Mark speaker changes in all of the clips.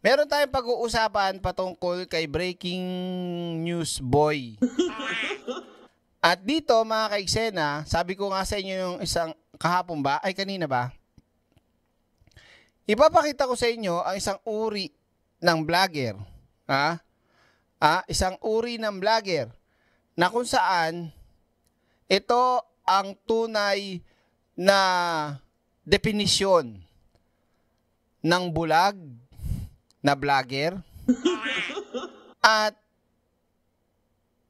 Speaker 1: Meron tayong pag-uusapan patungkol kay Breaking News Boy. At dito mga kaigsena, sabi ko nga sa inyo yung isang kahapon ba, ay kanina ba? Ipapakita ko sa inyo ang isang uri ng vlogger. Ha? Ah, isang uri ng vlogger na kung saan ito ang tunay na definisyon ng bulag na vlogger. At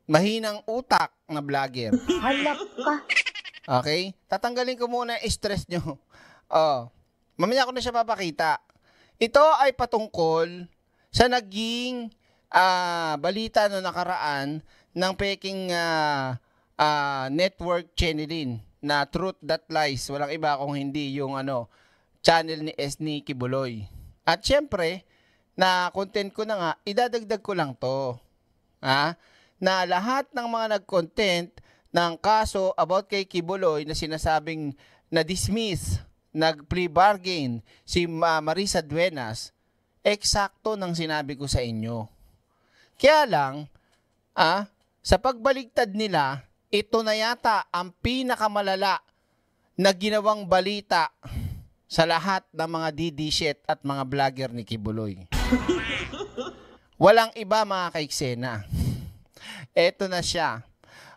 Speaker 1: mahinang utak na vlogger. Halap ka. Okay? Tatanggalin ko muna yung stress nyo. Oh. Mamaya ko na siya papakita. Ito ay patungkol sa naging uh, balita no nakaraan ng peking uh, uh, network channeling na Truth That Lies. Walang iba kung hindi yung ano, channel ni S. Nicky At syempre, na content ko na nga, idadagdag ko lang to. Ha? Na lahat ng mga nag-content ng kaso about kay Kibuloy na sinasabing na-dismiss, nag-plea bargain si Marisa Duenas, eksakto ng sinabi ko sa inyo. Kaya lang, ah, sa pagbaligtad nila, ito na yata ang pinakamalala na ginawang balita sa lahat ng mga DD shit at mga vlogger ni Kibuloy. Walang iba mga kaiksena. Ito na siya.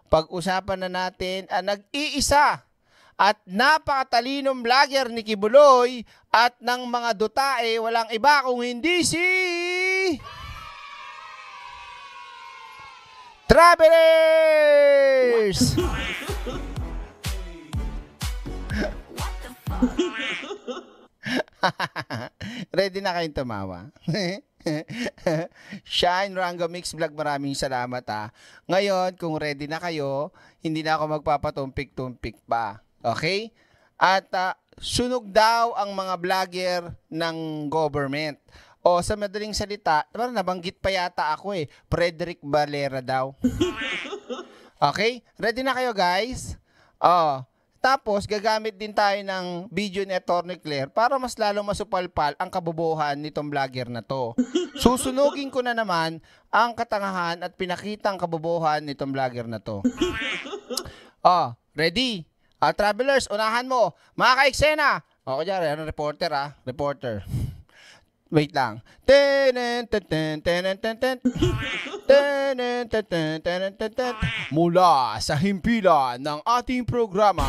Speaker 1: Pag-usapan na natin ang nag-iisa at napakatalinong vlogger ni Kibuloy at ng mga dutae walang iba kung hindi si
Speaker 2: Travelers! Ready na kayong tumawa?
Speaker 1: Shine Rango Mix Vlog, maraming salamat ha. Ah. Ngayon, kung ready na kayo, hindi na ako magpapatumpik-tumpik pa. Okay? At uh, sunog daw ang mga vlogger ng government. O sa madaling salita, parang nabanggit pa yata ako eh, Frederick Valera daw. okay? Ready na kayo guys? Oh, tapos, gagamit din tayo ng video ni Atty. Claire para mas lalo masupalpal ang kabubuhan nitong vlogger na to. Susunugin ko na naman ang katangahan at pinakitang kabubuhan nitong vlogger na to. Oh, ready? Uh, travelers, unahan mo. Mga kaeksena! eksena O, kunyari, ano, reporter ah, reporter. Wait lang. Mula sa himpilan ng ating programa,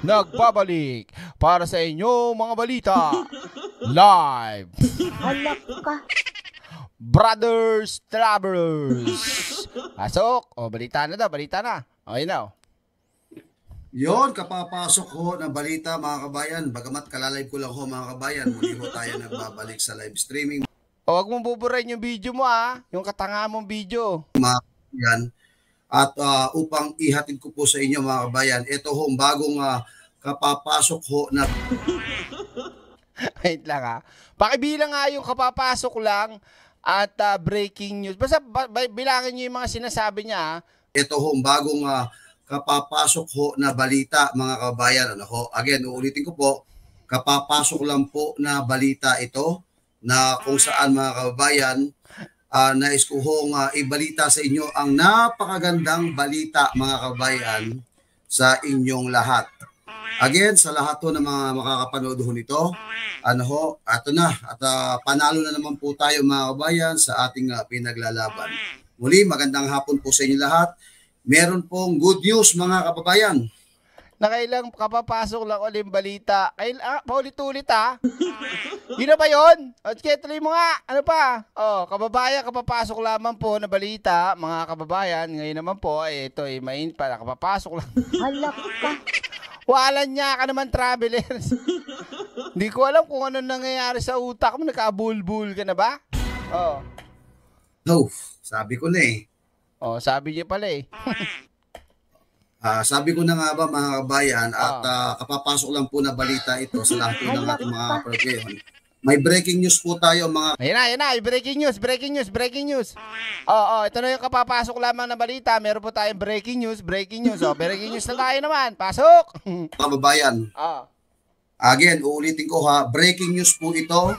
Speaker 1: nagbabalik para sa inyo mga balita, live. Alak ka. Brothers Travelers. Pasok. O, balita na daw, balita na. O, yun na.
Speaker 2: Yon, kapapasok ho ng balita mga kabayan. Bagamat kalalive ko lang ho mga kabayan, muli ho tayo nagbabalik sa live streaming. O, oh, huwag mong buburain yung video mo ah, yung katanga mong video. Mga kabayan, at uh, upang ihatid ko po sa inyo mga kabayan, ito ho bagong uh, kapapasok ho na... Wait lang ha. Ah. Pakibilang nga yung kapapasok
Speaker 1: lang at uh, breaking news. Basta ba- bilangin nyo yung mga sinasabi niya.
Speaker 2: Ito ho, bagong uh, kapapasok ho na balita mga kabayan. Ano ho? Again, uulitin ko po, kapapasok lang po na balita ito na kung saan mga kabayan uh, ah, nais ko hong uh, ibalita sa inyo ang napakagandang balita mga kabayan sa inyong lahat. Again, sa lahat po ng mga makakapanood ho nito, ano ho, ato na, at uh, panalo na naman po tayo mga kabayan sa ating uh, pinaglalaban. Muli, magandang hapon po sa inyo lahat meron pong good news mga kababayan. Nakailang kapapasok lang ulit
Speaker 1: balita. Kail, ah, paulit-ulit ha. Ah. yun na ba yun? Okay, tuloy mo nga. Ano pa? Oh, kababayan, kapapasok lamang po na balita. Mga kababayan, ngayon naman po, eh, ito eh, main pa, kapapasok lang. Halak ka. Walan niya ka naman, travelers. Hindi ko alam kung ano nangyayari sa utak mo. Nagkabulbul ka na ba? Oo. Oh.
Speaker 2: No, oh, sabi ko na eh Oh, sabi niya pala eh. Uh, sabi ko na nga ba mga kabayan at uh, kapapasok lang po na balita ito sa lahat po ng ating mga kabayan. May breaking news po tayo mga... Ayan
Speaker 1: na, ayan na. Breaking news, breaking news, breaking news. Oo, oh, oh, ito na yung kapapasok lamang na balita. Meron po tayong breaking news, breaking news. Oh, breaking news na tayo naman. Pasok!
Speaker 2: Mga kababayan. Oo. Oh. Again, uulitin ko ha. Breaking news po ito.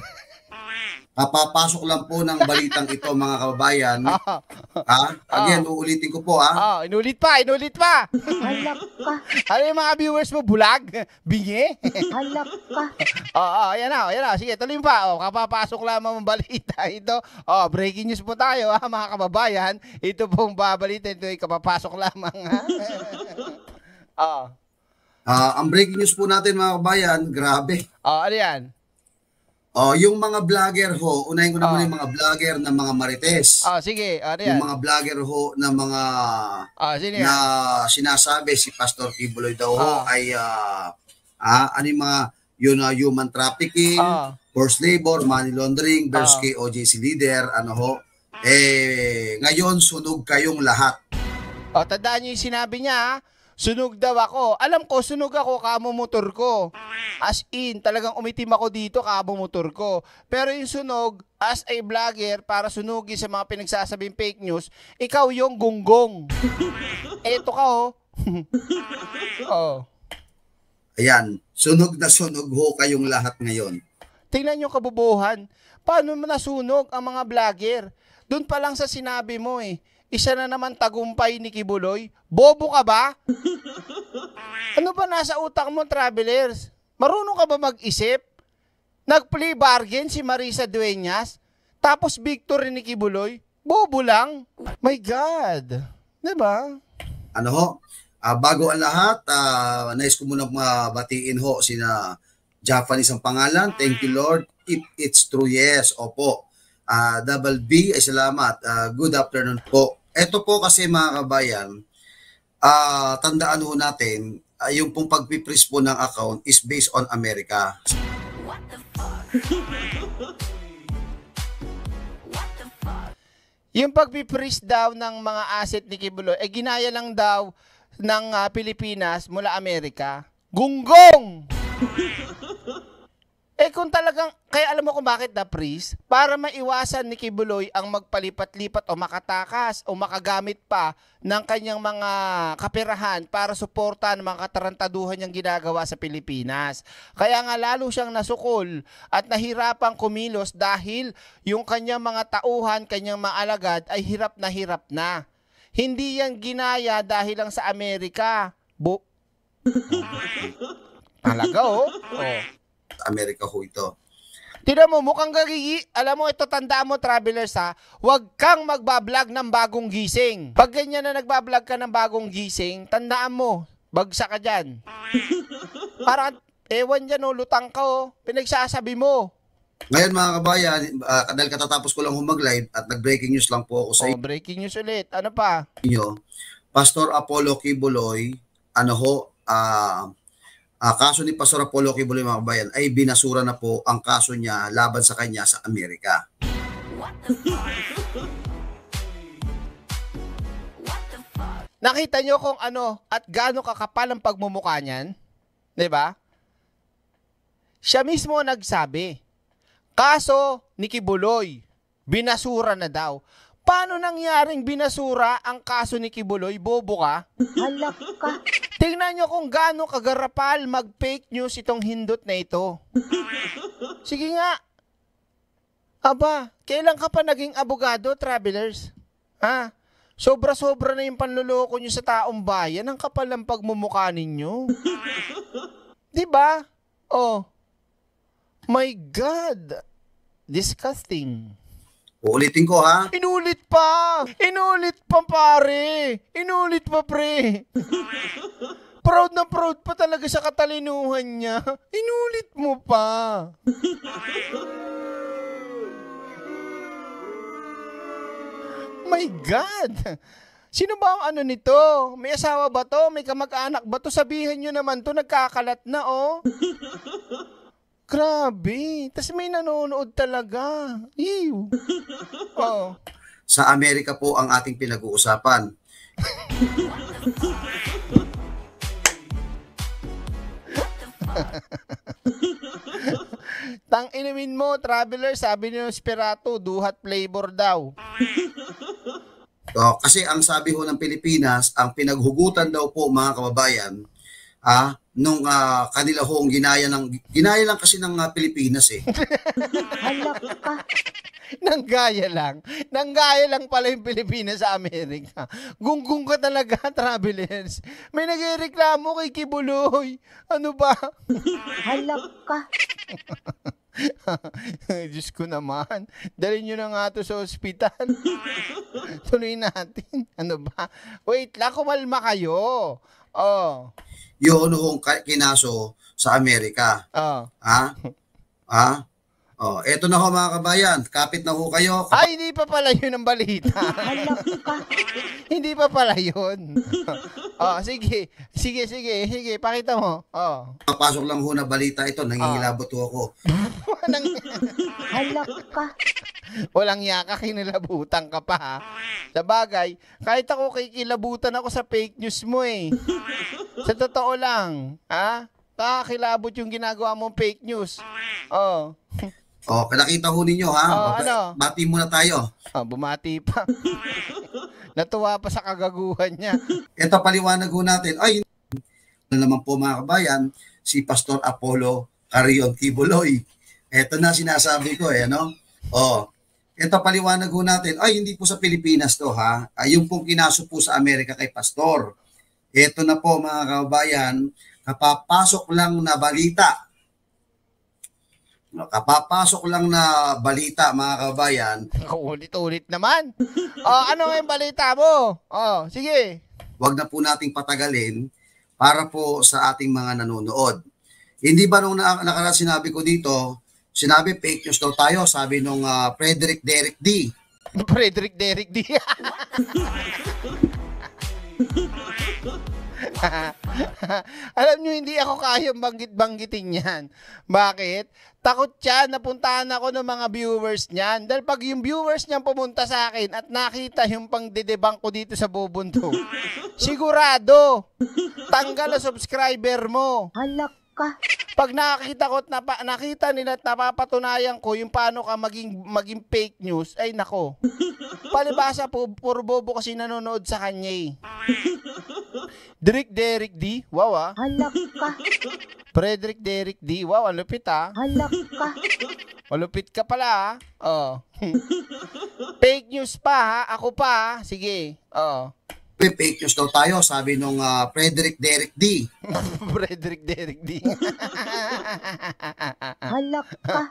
Speaker 2: Kapapasok lang po ng balitang ito mga kababayan. Ah. ha? again, oh. uulitin ko po ha. Oh, inulit pa, inulit pa. Halap ka. Ano yung mga viewers mo? Bulag? Bingi?
Speaker 3: Halap
Speaker 1: ka. Oo, oh, oh, yan na, yan na. Sige, tuloy pa. Oh, kapapasok lang ng balita ito. Oh, breaking news po tayo ha mga kababayan. Ito pong babalita ito ay kapapasok lamang ha.
Speaker 2: Oo. oh. Uh, ang breaking news po natin mga kabayan, grabe. Oh, ano yan? Oh, yung mga vlogger ho, unahin ko na oh. muna ah. yung mga vlogger ng mga marites. Ah, oh, sige. Ano yan? Yung mga vlogger ho ng mga oh, ah, sige. na sinasabi si Pastor Kibuloy daw ho ah. ay uh, ah, ano yung mga yun uh, human trafficking, oh. forced labor, money laundering, versus oh. kay OJC leader, ano ho. Eh, ngayon sunog kayong lahat.
Speaker 1: Oh, tandaan niyo yung sinabi niya, ha? Sunog daw ako. Alam ko, sunog ako, kamo motor ko. As in, talagang umitim ako dito, kamo motor ko. Pero yung sunog, as a vlogger, para sunugi sa mga pinagsasabing fake news, ikaw yung gunggong. Eto ka, oh.
Speaker 3: oh.
Speaker 2: Ayan, sunog na sunog ho kayong lahat ngayon.
Speaker 1: Tingnan niyo kabubuhan. Paano mo nasunog ang mga vlogger? Doon pa lang sa sinabi mo eh. Isa na naman tagumpay ni Kibuloy. Bobo ka ba? ano ba nasa utak mo, travelers? Marunong ka ba mag-isip? Nag-play bargain si Marisa Dueñas, tapos victory ni Kibuloy? Bobo lang? My God! Di ba?
Speaker 2: Ano ho? Uh, bago ang lahat, uh, nais ko muna mabatiin ho sina Japanese ang pangalan. Thank you, Lord. If it's true, yes. Opo. Uh, Double B, ay salamat. Uh, good afternoon po. Ito po kasi mga kabayan, uh, tandaan ho natin, uh, yung pong pagpipress po ng account is based on America. What the
Speaker 3: fuck?
Speaker 1: Yung pagpipress daw ng mga asset ni Kibuloy, eh ginaya lang daw ng uh, Pilipinas mula Amerika. Gunggong! Eh kung talagang, kaya alam mo kung bakit na priest, para maiwasan ni Kibuloy ang magpalipat-lipat o makatakas o makagamit pa ng kanyang mga kapirahan para suporta ng mga katarantaduhan niyang ginagawa sa Pilipinas. Kaya nga lalo siyang nasukol at nahirapang kumilos dahil yung kanyang mga tauhan, kanyang mga alagad ay hirap na hirap na. Hindi yan ginaya dahil lang sa Amerika.
Speaker 2: Bu- Talaga oh. oh. Amerika ho ito.
Speaker 1: Tira mo, mukhang gagigi. Alam mo, ito tandaan mo, travelers ha. Huwag kang magbablog ng bagong gising. Pag ganyan na nagbablog ka ng bagong gising, tandaan mo, bagsak ka dyan. Para ewan dyan o, oh, lutang ka o. Oh. Pinagsasabi mo.
Speaker 2: Ngayon mga kabayan, uh, dahil katatapos ko lang humag-live at nag-breaking news lang po ako sa oh,
Speaker 1: breaking news ulit. Ano pa?
Speaker 2: Inyo, Pastor Apollo Kibuloy, ano ho, uh, uh, kaso ni Pastor Apollo Kibuloy mga kabayan ay binasura na po ang kaso niya laban sa kanya sa Amerika.
Speaker 1: Nakita nyo kung ano at gaano kakapal ang pagmumukha niyan? 'Di ba? Siya mismo nagsabi. Kaso ni Kibuloy, binasura na daw. Paano nangyaring binasura ang kaso ni Kibuloy? Bobo ka? Halak ka. Tingnan nyo kung gaano kagarapal mag-fake news itong hindot na ito. Sige nga. Aba, kailan ka pa naging abogado, travelers? Ha? Sobra-sobra na yung panluloko nyo sa taong bayan. Ang kapal ng pagmumukha ninyo. Di ba? Oh. My God. Disgusting.
Speaker 2: Uulitin ko ha.
Speaker 1: Inulit pa! Inulit pa pare! Inulit pa pre! proud na proud pa talaga sa katalinuhan niya. Inulit mo pa. My God! Sino ba ang ano nito? May asawa ba to? May kamag-anak ba to? Sabihin nyo naman to, nagkakalat na oh. Grabe. Tapos may nanonood talaga. Ew. Oo.
Speaker 2: Sa Amerika po ang ating pinag-uusapan.
Speaker 1: Tang inumin mo, traveler, sabi ni Spirato, duhat flavor daw.
Speaker 2: Oh, kasi ang sabi ho ng Pilipinas, ang pinaghugutan daw po mga kababayan, ah, nung uh, kanila hong ginaya ng ginaya lang kasi ng uh, Pilipinas eh.
Speaker 3: Nang
Speaker 1: Nanggaya lang. Nang Nanggaya lang pala yung Pilipinas sa Amerika. Gunggong ka talaga, travelers. May nagreklamo kay Kibuloy. Ano ba? Halak ka. Diyos ko naman. Dali nyo na nga to sa ospital. Tuloy natin. Ano ba? Wait lang, kumalma kayo. Oh
Speaker 2: yung noong kinaso sa Amerika. Oh. Ha? Ha? Oh, eto na ho mga kabayan, kapit na ho kayo.
Speaker 1: Kap- Ay, hindi pa pala yun ang balita. hindi pa pala yun. oh, sige, sige, sige, sige, pakita mo. Oh.
Speaker 2: Papasok lang ho na balita ito, nangingilabot ho ako. Nang...
Speaker 1: Halak ka. Walang yaka, kinilabutan ka pa ha. Sa bagay, kahit ako kikilabutan ako sa fake news mo eh. sa totoo lang, ha? Kakakilabot yung ginagawa mong fake news. Oh.
Speaker 2: Oh, nakita ho ninyo ha. Oh, oh, ano? Bati muna tayo. Oh, bumati pa. Natuwa pa sa kagaguhan niya. Ito paliwanag ho natin. Ay, na naman po mga kabayan, si Pastor Apollo Carion Tibuloy. Ito na sinasabi ko eh, ano? Oh, ito paliwanag ho natin. Ay, hindi po sa Pilipinas to ha. Ay, yung pong kinaso po sa Amerika kay Pastor. Ito na po mga kabayan, kapapasok lang na balita No, Kapapasok lang na balita mga kabayan. Ulit-ulit naman. oh, ano yung balita mo? Oh, sige. Huwag na po nating patagalin para po sa ating mga nanonood. Hindi ba nung nakaraan sinabi ko dito, sinabi fake news daw tayo, sabi nung uh, Frederick Derrick D. Frederick Derek D.
Speaker 1: Alam nyo, hindi ako kayang banggit-banggitin yan. Bakit? Takot siya, napuntahan ako ng mga viewers niyan. Dahil pag yung viewers niyan pumunta sa akin at nakita yung pangdedebang ko dito sa bubundok, sigurado, tanggal na subscriber mo. Halak ka. Pag nakakita ko at napa, nakita nila at napapatunayan ko yung paano ka maging, maging fake news, ay nako. Palibasa po, puro bobo kasi nanonood sa kanya eh. Derek Derek D, wow ah. Halak ka. Frederick Derek D, wow, ang lupit ah. Halak ka. Malupit ka pala, ah. Oh. Fake news pa, ha? Ako pa, ha? Ah. Sige.
Speaker 2: Oo. Oh. May fake news daw tayo, sabi nung uh, Frederick Derek D. Frederick Derek D.
Speaker 1: Halak ka.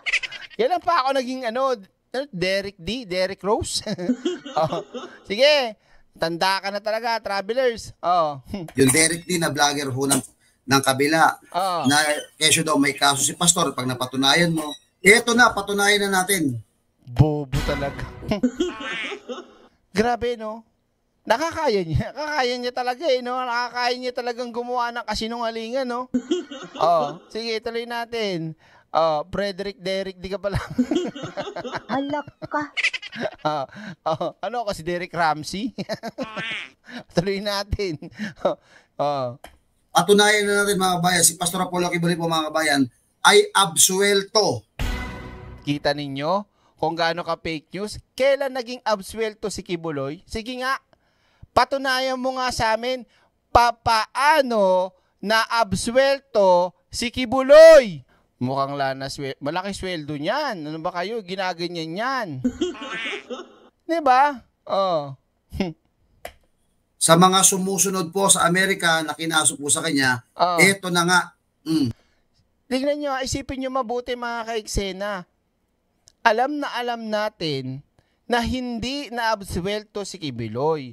Speaker 1: Yan pa ako naging ano, ano, Derek D, Derek Rose. oh. Sige, tanda ka na talaga, travelers.
Speaker 2: Oh. Yung Derek D na vlogger ho ng, ng kabila,
Speaker 3: oh.
Speaker 1: na
Speaker 2: kesyo daw may kaso si Pastor, pag napatunayan mo, Ito na, patunayan na natin. Bobo talaga.
Speaker 1: Grabe, no? nakakaya niya. Nakakaya niya talaga eh, no? Nakakaya niya talagang gumawa ng kasinungalingan, no? oh, sige, tuloy natin. Oh, Frederick Derek, di ka pala. Alak ka.
Speaker 2: Oh, oh, ano ako si Derrick Ramsey? tuloy natin. Oh, oh. Patunayan na natin mga kabayan, si Pastor Apollo Kibuli po mga kabayan, ay absuelto. Kita
Speaker 1: ninyo? kung gaano ka fake news. Kailan naging absuelto si Kibuloy? Sige nga, Patunayan mo nga sa amin, papaano na absuelto si Kibuloy? Mukhang lana sweldo. Malaki sweldo niyan. Ano ba kayo? Ginaganyan niyan.
Speaker 2: Di ba? Oo. Oh. sa mga sumusunod po sa Amerika na kinasok po sa kanya, oh. eto na nga. Mm. Tingnan
Speaker 1: nyo, isipin nyo mabuti mga kaiksena. Alam na alam natin na hindi na absuelto si Kibuloy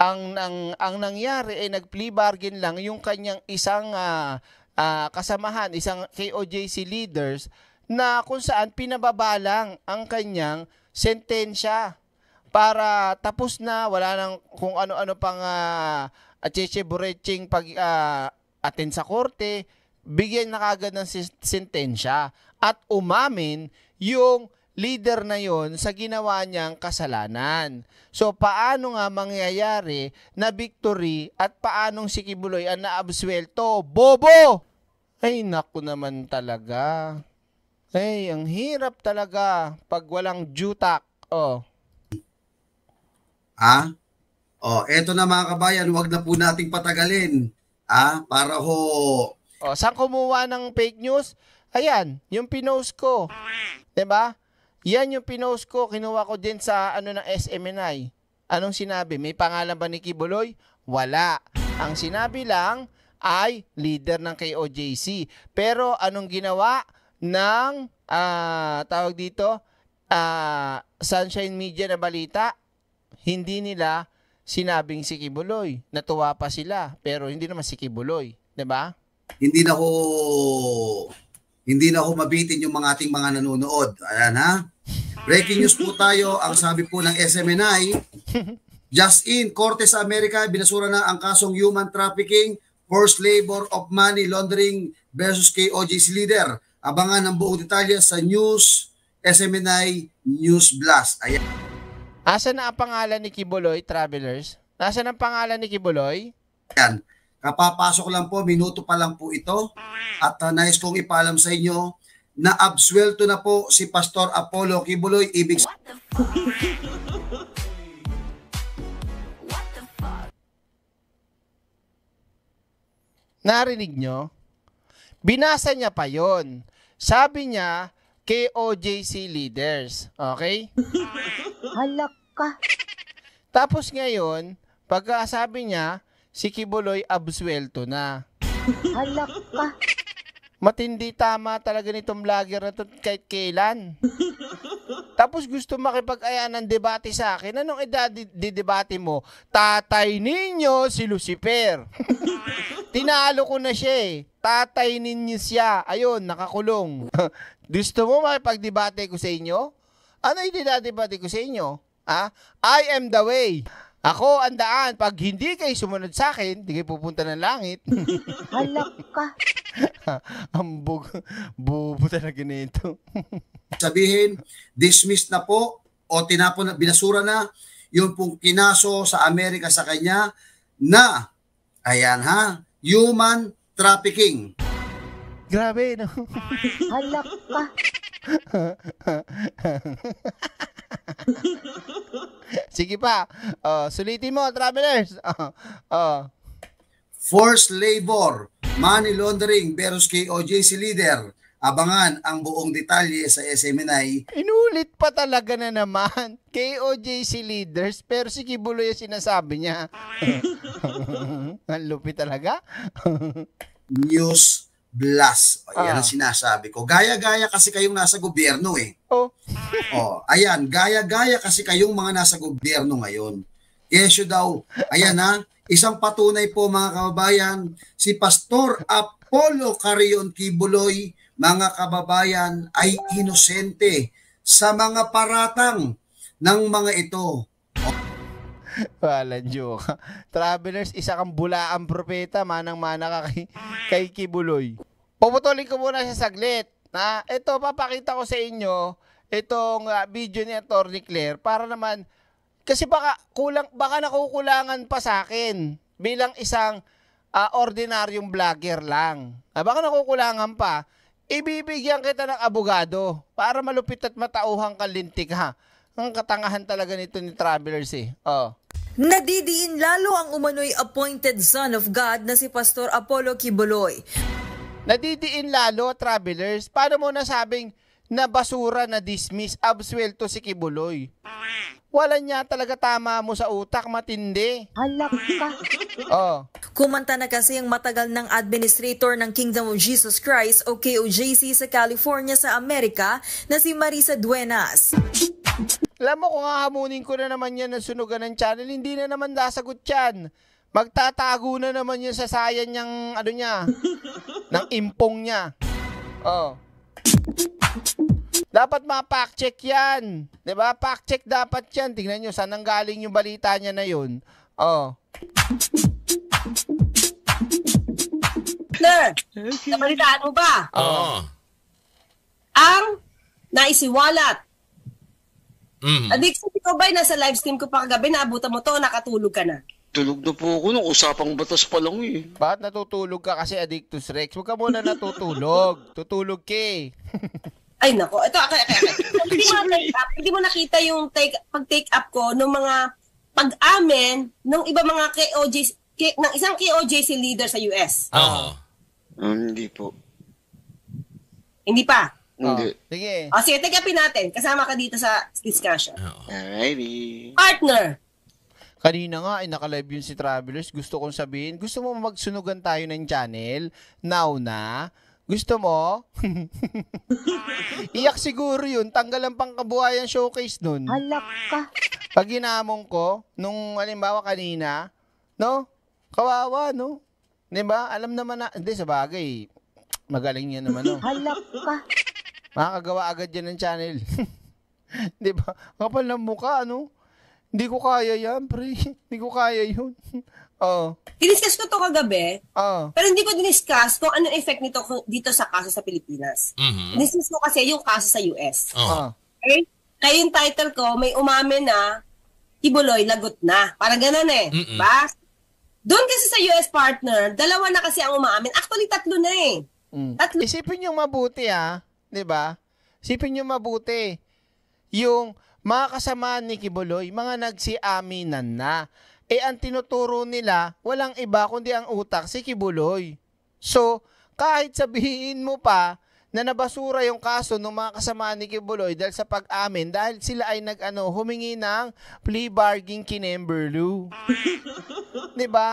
Speaker 1: ang ang, ang nangyari ay nag-plea bargain lang yung kanyang isang uh, uh, kasamahan, isang KOJC leaders na kung saan pinababalang ang kanyang sentensya para tapos na wala nang kung ano-ano pang uh, ah, achieving pag uh, attend sa korte bigyan na kagad ng sentensya at umamin yung leader na yon sa ginawa niyang kasalanan. So paano nga mangyayari na victory at paanong si Kibuloy ang naabswelto? Bobo! Ay naku naman talaga. Ay, ang hirap talaga pag walang jutak.
Speaker 2: Oh. Ah? Oh, eto na mga kabayan, wag na po nating patagalin. Ha? para ho. Oh, saan kumuha ng fake news?
Speaker 1: Ayan, yung pinost ko. 'Di ba? Yan yung pinost ko, kinuha ko din sa ano ng SMNI. Anong sinabi? May pangalan ba ni Kibuloy? Wala. Ang sinabi lang ay leader ng KOJC. Pero anong ginawa ng uh, tawag dito uh, Sunshine Media na balita? Hindi nila sinabing si Kibuloy. Natuwa pa sila pero hindi naman si Kibuloy, 'di ba?
Speaker 2: Hindi na ko hindi na humabitin yung mga ating mga nanonood. Ayan ha. Breaking news po tayo, ang sabi po ng SMNI, just in, Korte sa Amerika, binasura na ang kasong human trafficking, forced labor of money laundering versus kay leader. Abangan ang buong detalye sa news SMNI News Blast.
Speaker 1: Ayan. Asa na ang pangalan ni Kibuloy, travelers? Nasaan ang pangalan ni Kibuloy?
Speaker 2: Ayan. Kapapasok lang po, minuto pa lang po ito. At uh, nais kong ipaalam sa inyo na absuelto na po si Pastor Apollo Kibuloy. Ibig
Speaker 1: Narinig nyo? Binasa niya pa yon. Sabi niya, KOJC leaders. Okay? Halak ka. Tapos ngayon, pagkasabi niya, si Kibuloy absuelto na. Halak ka. Matindi tama talaga nitong vlogger na to kahit kailan. Tapos gusto makipag-aya ng debate sa akin. Anong edad debate mo? Tatay ninyo si Lucifer. Tinalo ko na siya eh. Tatay ninyo siya. Ayun, nakakulong. gusto mo makipag-debate ko sa inyo? Ano yung debate ko sa inyo? Ah? I am the way. Ako ang daan, pag hindi kayo sumunod sa akin, hindi kayo pupunta ng langit. Alak ka.
Speaker 2: Ambog. Bubo talaga na ito. Sabihin, dismissed na po o tinapon na, binasura na yung pong kinaso sa Amerika sa kanya na, ayan ha, human trafficking. Grabe, no? Alak ka. Sige pa. Uh, sulitin mo, travelers. Uh, uh. Forced labor, money laundering versus kay OJC leader. Abangan ang buong detalye sa SMNI. Inulit pa talaga na naman.
Speaker 1: KOJC leaders, pero si Kibuloy yung sinasabi niya.
Speaker 2: ang lupit talaga. News blast. O, yan uh. ang ah. sinasabi ko. Gaya-gaya kasi kayong nasa gobyerno eh. Oh oh, ayan, gaya-gaya kasi kayong mga nasa gobyerno ngayon. Yesyo daw, ayan na, isang patunay po mga kababayan, si Pastor Apollo Carion Kibuloy, mga kababayan, ay inosente sa mga paratang ng mga ito. Wala joke. Travelers, isa kang
Speaker 1: bulaang propeta, manang-mana ka kay, kay Kibuloy. Puputulin ko muna siya saglit. Na, ito, papakita ko sa inyo itong uh, video ni Attorney Claire para naman kasi baka kulang baka nakukulangan pa sa akin bilang isang uh, ordinaryong vlogger lang. Uh, baka nakukulangan pa ibibigyan kita ng abogado para malupit at matauhang kalintik ha. Ang katangahan talaga nito ni Travelers eh. Oh. Nadidiin lalo ang umano'y appointed son of God na si Pastor Apollo Kibuloy. Nadidiin lalo, travelers, paano mo nasabing na basura na dismiss, absuelto si Kibuloy. Wala niya talaga tama mo sa utak, matindi. Halak ka.
Speaker 3: oh.
Speaker 4: Kumanta na kasi ang matagal ng administrator ng Kingdom of Jesus Christ o KOJC sa California sa Amerika na si Marisa Duenas. Alam mo kung
Speaker 1: hahamunin ko na naman yan ng sunugan ng channel, hindi na naman dasagot yan. Magtatago na naman yun sa sayan niyang, ano niya, ng impong niya. Oh. Dapat ma-fact check yan. 'Di ba? Fact check dapat 'yan. Tingnan niyo saan ang galing yung balita niya na 'yon. Oh. Sir, okay. nabalitaan mo ba?
Speaker 3: Oo. Oh.
Speaker 5: Ang naisiwalat. Mm. Adik, sabi ko ba, nasa live stream ko pa kagabi, naabutan mo to, nakatulog ka na.
Speaker 2: Tulog na po ako nung usapang
Speaker 1: batas pa lang eh. Bakit natutulog ka kasi Addictus Rex? Huwag ka muna natutulog. Tutulog ka eh. Ay nako,
Speaker 5: ito okay, hindi mo take up, hindi mo nakita yung take pag take up ko nung mga pag-amin ng iba mga KOJ K, ng isang KOJC leader sa US.
Speaker 2: Oo. Uh-huh. Um, hindi po.
Speaker 1: Hindi pa. Oh, hindi. Sige.
Speaker 5: O sige, take upin natin. Kasama ka dito sa
Speaker 1: discussion. Uh-huh. Alrighty. Partner, Kanina nga ay eh, nakalive yun si Travelers. Gusto kong sabihin, gusto mo magsunugan tayo ng channel? Now na? Gusto mo? Iyak siguro yun. Tanggal ang pangkabuhayan showcase nun. Alak ka. Pag ginamong ko, nung halimbawa kanina, no? Kawawa, no? Di ba? Alam naman na, hindi sa bagay. Magaling yan naman, no? Alak ka. Makakagawa agad yan ng channel. Di ba? Kapal ng mukha, no? Hindi ko kaya yan, pre. Hindi ko kaya yun. Oo.
Speaker 5: Diniscuss ko to kagabi. Oo. Pero hindi ko diniscuss kung anong effect nito dito sa kaso sa Pilipinas.
Speaker 3: Mm-hmm. Diniscuss
Speaker 5: ko kasi yung kaso sa US. Oo. Okay? Kaya yung title ko, may umamin na, Tibuloy, lagot na. Parang ganun eh. Mm-mm. Ba? Diba? Doon kasi sa
Speaker 1: US partner, dalawa na kasi ang umamin. Actually, tatlo na eh. Mm. Tatlo. Isipin nyo mabuti ah. ba? Diba? Isipin nyo mabuti. Yung, mga kasama ni Kibuloy, mga nagsiaminan na. E ang tinuturo nila, walang iba kundi ang utak si Kibuloy. So, kahit sabihin mo pa na nabasura yung kaso ng mga kasama ni Kibuloy dahil sa pag-amin dahil sila ay nag-ano, humingi ng plea bargain kinemberlu. ba? Diba?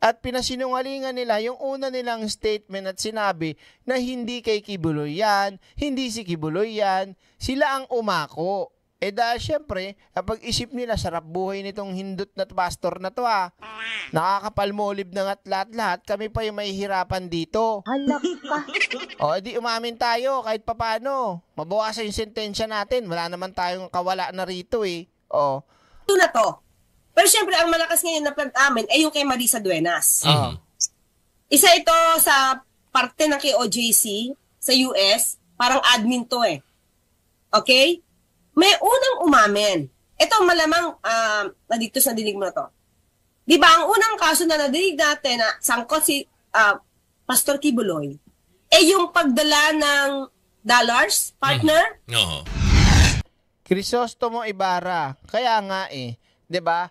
Speaker 1: At pinasinungalingan nila yung una nilang statement at sinabi na hindi kay Kibuloy yan, hindi si Kibuloy yan, sila ang umako. Eh da, syempre, kapag isip nila, sarap buhay nitong hindot na pastor na to ah. Nakakapalmolib ng at lahat-lahat, kami pa yung mahihirapan dito. Halak ka. o, edi umamin tayo kahit papano. Mabawasan yung sentensya natin. Wala naman tayong kawala na rito eh. O. Ito na to. Pero syempre, ang malakas ngayon na pag amin ay yung kay Marisa Duenas.
Speaker 5: Uh-huh. Isa ito sa parte ng kay OJC sa US. Parang admin to eh. Okay? may unang umamin. Ito malamang uh, ah, nadiktos na dinig mo na to. Di ba, ang unang kaso na nadinig natin na sangkot si uh, Pastor Kibuloy, eh yung pagdala ng
Speaker 1: dollars, partner? Mm-hmm. Oo. No. Crisostomo Ibarra. Kaya nga eh, 'di ba?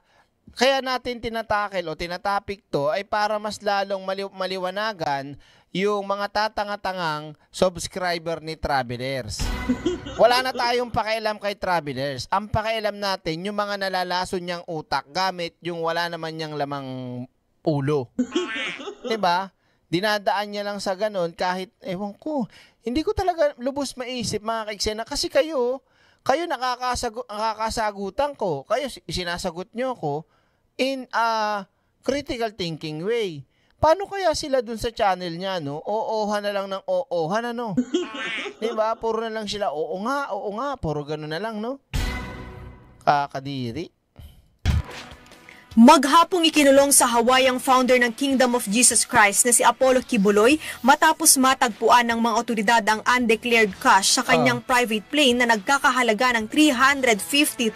Speaker 1: Kaya natin tinatakel o tinatapik to ay para mas lalong mali- maliwanagan yung mga tatanga-tangang subscriber ni Travelers. Wala na tayong pakialam kay travelers. Ang pakialam natin, yung mga nalalason niyang utak gamit yung wala naman niyang lamang ulo. 'Di ba? Dinadaan niya lang sa ganun kahit, ewan ko, hindi ko talaga lubos maisip mga kaiksena kasi kayo, kayo nakakasagu- nakakasagutan ko. Kayo sinasagot niyo ko in a critical thinking way. Paano kaya sila dun sa channel niya, no? Oo-oha na lang ng oohan, ano? Di ba? Puro na lang sila, oo nga, oo nga. Puro gano'n na lang, no? Kakadiri. Maghapong ikinulong sa Hawaii ang founder
Speaker 6: ng Kingdom of Jesus Christ na si Apollo Kibuloy matapos matagpuan ng mga otoridad ang undeclared cash sa kanyang uh. private plane na nagkakahalaga ng $350,000.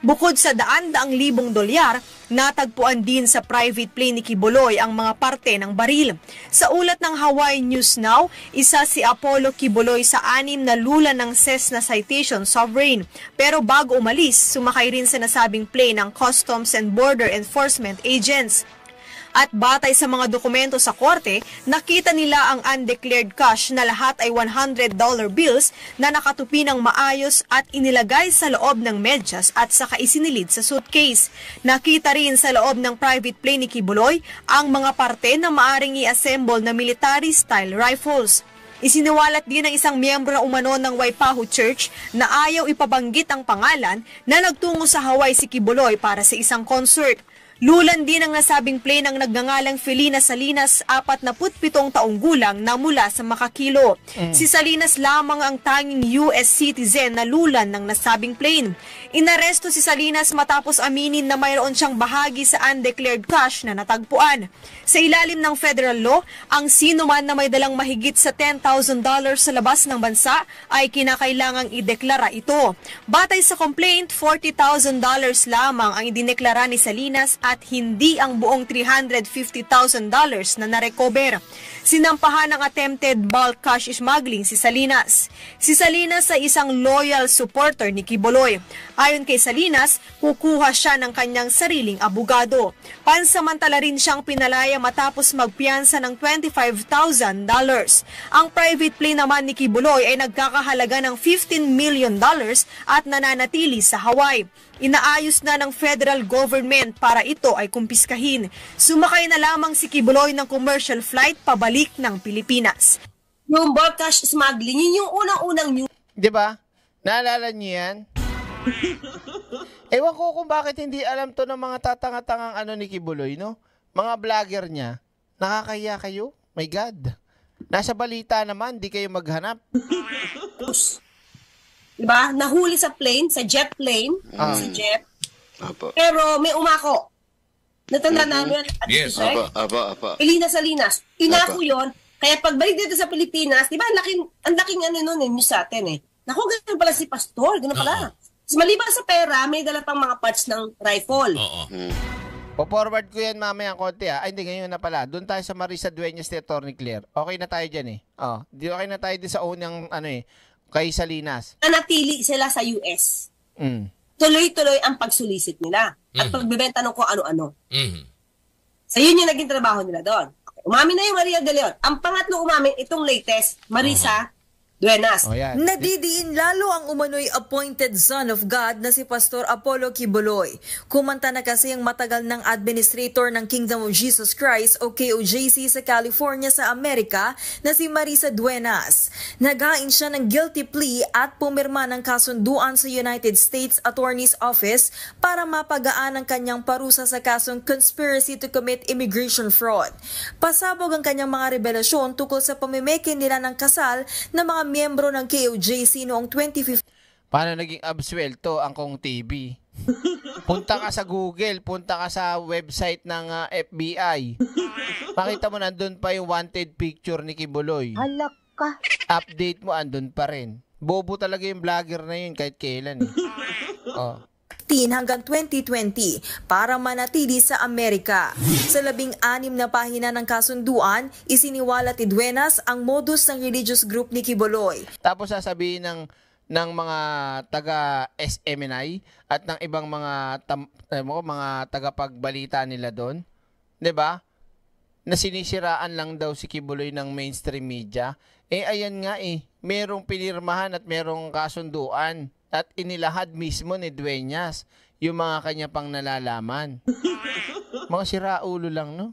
Speaker 6: Bukod sa daan-daang libong dolyar, natagpuan din sa private plane ni Kibuloy ang mga parte ng baril. Sa ulat ng Hawaii News Now, isa si Apollo Kibuloy sa anim na lula ng CES Citation Sovereign. Pero bago umalis, sumakay rin sa nasabing plane ang custom Customs and Border Enforcement agents. At batay sa mga dokumento sa korte, nakita nila ang undeclared cash na lahat ay $100 bills na nakatupi ng maayos at inilagay sa loob ng medyas at saka isinilid sa suitcase. Nakita rin sa loob ng private plane ni Kibuloy ang mga parte na maaring i-assemble na military-style rifles. Isiniwalat din ng isang miyembro na umano ng Waipahu Church na ayaw ipabanggit ang pangalan na nagtungo sa Hawaii si Kiboloy para sa isang concert. Lulan din ang nasabing plane ang nagngangalang Felina Salinas, 47 taong gulang na mula sa Makakilo. Mm. Si Salinas lamang ang tanging US citizen na lulan ng nasabing plane. Inaresto si Salinas matapos aminin na mayroon siyang bahagi sa undeclared cash na natagpuan. Sa ilalim ng federal law, ang sino man na may dalang mahigit sa $10,000 sa labas ng bansa ay kinakailangang ideklara ito. Batay sa complaint, $40,000 lamang ang idineklara ni Salinas at at hindi ang buong $350,000 na narecover. Sinampahan ng attempted bulk cash smuggling si Salinas. Si Salinas ay isang loyal supporter ni Kiboloy. Ayon kay Salinas, kukuha siya ng kanyang sariling abogado. Pansamantala rin siyang pinalaya matapos magpiyansa ng $25,000. Ang private plane naman ni Kiboloy ay nagkakahalaga ng $15 million at nananatili sa Hawaii. Inaayos na ng federal government para ito ay kumpiskahin. Sumakay na lamang si Kibuloy ng commercial flight pabalik ng Pilipinas. Yung bulk
Speaker 1: cash smuggling, yun yung unang-unang news. Di ba? Naalala niyo yan? Ewan ko kung bakit hindi alam to ng mga tatanga-tangang ano ni Kibuloy, no? Mga vlogger niya. Nakakaya kayo? My God. Nasa balita naman, di kayo maghanap. 'di ba? Nahuli sa plane, sa jet
Speaker 5: plane, um, sa jet.
Speaker 3: Apa. Pero
Speaker 5: may umako. Natanda mm-hmm. namin. At yes, right? apa,
Speaker 2: apa, apa. Eh? Elina
Speaker 5: Salinas. Inako 'yon. Kaya pagbalik dito sa Pilipinas, 'di ba? Ang laking ang laking ano noon eh, news sa atin eh. Naku, ganun pala si Pastor, ganoon pala. uh Maliban
Speaker 1: sa pera, may dala pang mga parts ng rifle. Oo. uh mm. Po-forward ko yan mamaya konti ha. Ah. Ay, hindi, ngayon na pala. Doon tayo sa Marisa Dueñas ni Atty. Claire. Okay na tayo dyan eh. Oh, di okay na tayo din sa unang ano eh kay Salinas. Nanatili sila sa US.
Speaker 3: Mm.
Speaker 5: Tuloy-tuloy ang pagsulisit nila. Mm-hmm. Ang pagbebenta ng kung ano-ano. Mm-hmm. So yun yung naging trabaho nila doon. Okay. Umamin na yung Maria De Leon. Ang pangatlo umamin, itong latest, Marisa
Speaker 4: mm-hmm. Duenas. Oh, yan. Nadidiin lalo ang umano'y appointed son of God na si Pastor Apollo Kibuloy. Kumanta na kasi ang matagal ng administrator ng Kingdom of Jesus Christ o KOJC sa California sa Amerika na si Marisa Duenas. Nagain siya ng guilty plea at pumirma ng kasunduan sa United States Attorney's Office para mapagaan ang kanyang parusa sa kasong conspiracy to commit immigration fraud. Pasabog ang kanyang mga revelasyon tukol sa pamimeke nila ng kasal na mga miyembro ng KOJC noong 2015.
Speaker 1: Paano naging absuelto ang Kong TV? Punta ka sa Google, punta ka sa website ng uh, ah, FBI. Makita mo nandun pa yung wanted picture ni Kibuloy. Alak ka. Update mo andun pa rin. Bobo talaga yung vlogger na yun kahit kailan. Eh. oh
Speaker 4: hanggang 2020 para manatili sa Amerika. Sa labing anim na pahina ng kasunduan, isiniwala ti Duenas ang modus ng religious
Speaker 1: group ni Kiboloy. Tapos sasabihin ng ng mga taga SMNI at ng ibang mga tam, eh, mga tagapagbalita nila doon, 'di ba? Na sinisiraan lang daw si Kibuloy ng mainstream media. Eh ayan nga eh, merong pinirmahan at merong kasunduan at inilahad mismo ni Dueñas yung mga kanya pang nalalaman. mga siraulo lang,
Speaker 4: no?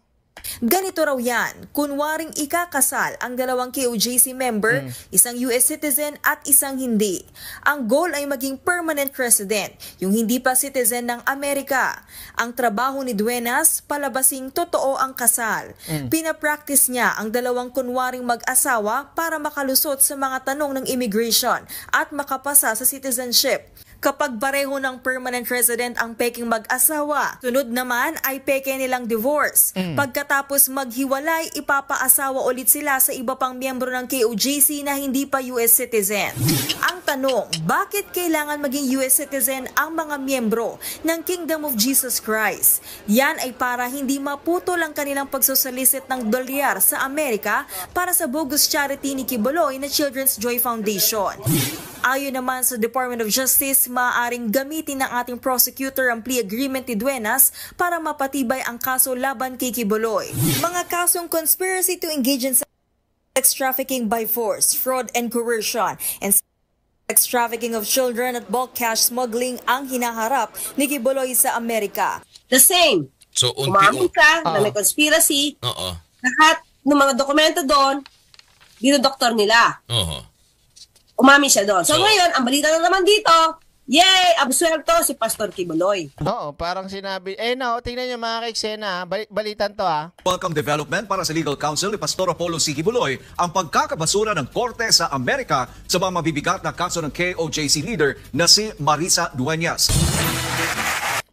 Speaker 4: Ganito raw yan, kunwaring ikakasal ang dalawang KOJC member, mm. isang US citizen at isang hindi. Ang goal ay maging permanent resident, yung hindi pa citizen ng Amerika. Ang trabaho ni Duenas, palabasing totoo ang kasal. Mm. Pinapractice niya ang dalawang kunwaring mag-asawa para makalusot sa mga tanong ng immigration at makapasa sa citizenship kapag pareho ng permanent resident ang peking mag-asawa. Sunod naman ay peke nilang divorce. Mm. Pagkatapos maghiwalay, ipapaasawa ulit sila sa iba pang miyembro ng KOGC na hindi pa US citizen. Ang tanong, bakit kailangan maging US citizen ang mga miyembro ng Kingdom of Jesus Christ? Yan ay para hindi maputol ang kanilang pagsusalisit ng dolyar sa Amerika para sa bogus charity ni Kiboloy na Children's Joy Foundation. Ayon naman sa Department of Justice, maaaring gamitin ng ating prosecutor ang plea agreement ni Duenas para mapatibay ang kaso laban kay Kiboloy. Mga kasong conspiracy to engage in sex trafficking by force, fraud and coercion, and sex trafficking of children at bulk cash smuggling ang hinaharap ni Kiboloy sa Amerika. The same.
Speaker 3: So, unti, Umamin ka uh, na ah. may
Speaker 5: conspiracy. Uh -oh. Lahat ng mga dokumento doon, dinodoktor nila.
Speaker 3: Uh -huh.
Speaker 1: Umami siya doon. So, so ngayon, ang balita na naman dito, Yay! Absuelto si Pastor Kibuloy. Oo, parang sinabi. Eh no, tingnan nyo mga kaiksena. Bal- balitan to
Speaker 7: ha. Welcome development para sa legal counsel ni Pastor Apollo C. Kibuloy ang pagkakabasura ng korte sa Amerika sa mga mabibigat na kaso ng KOJC leader na si Marisa Dueñas.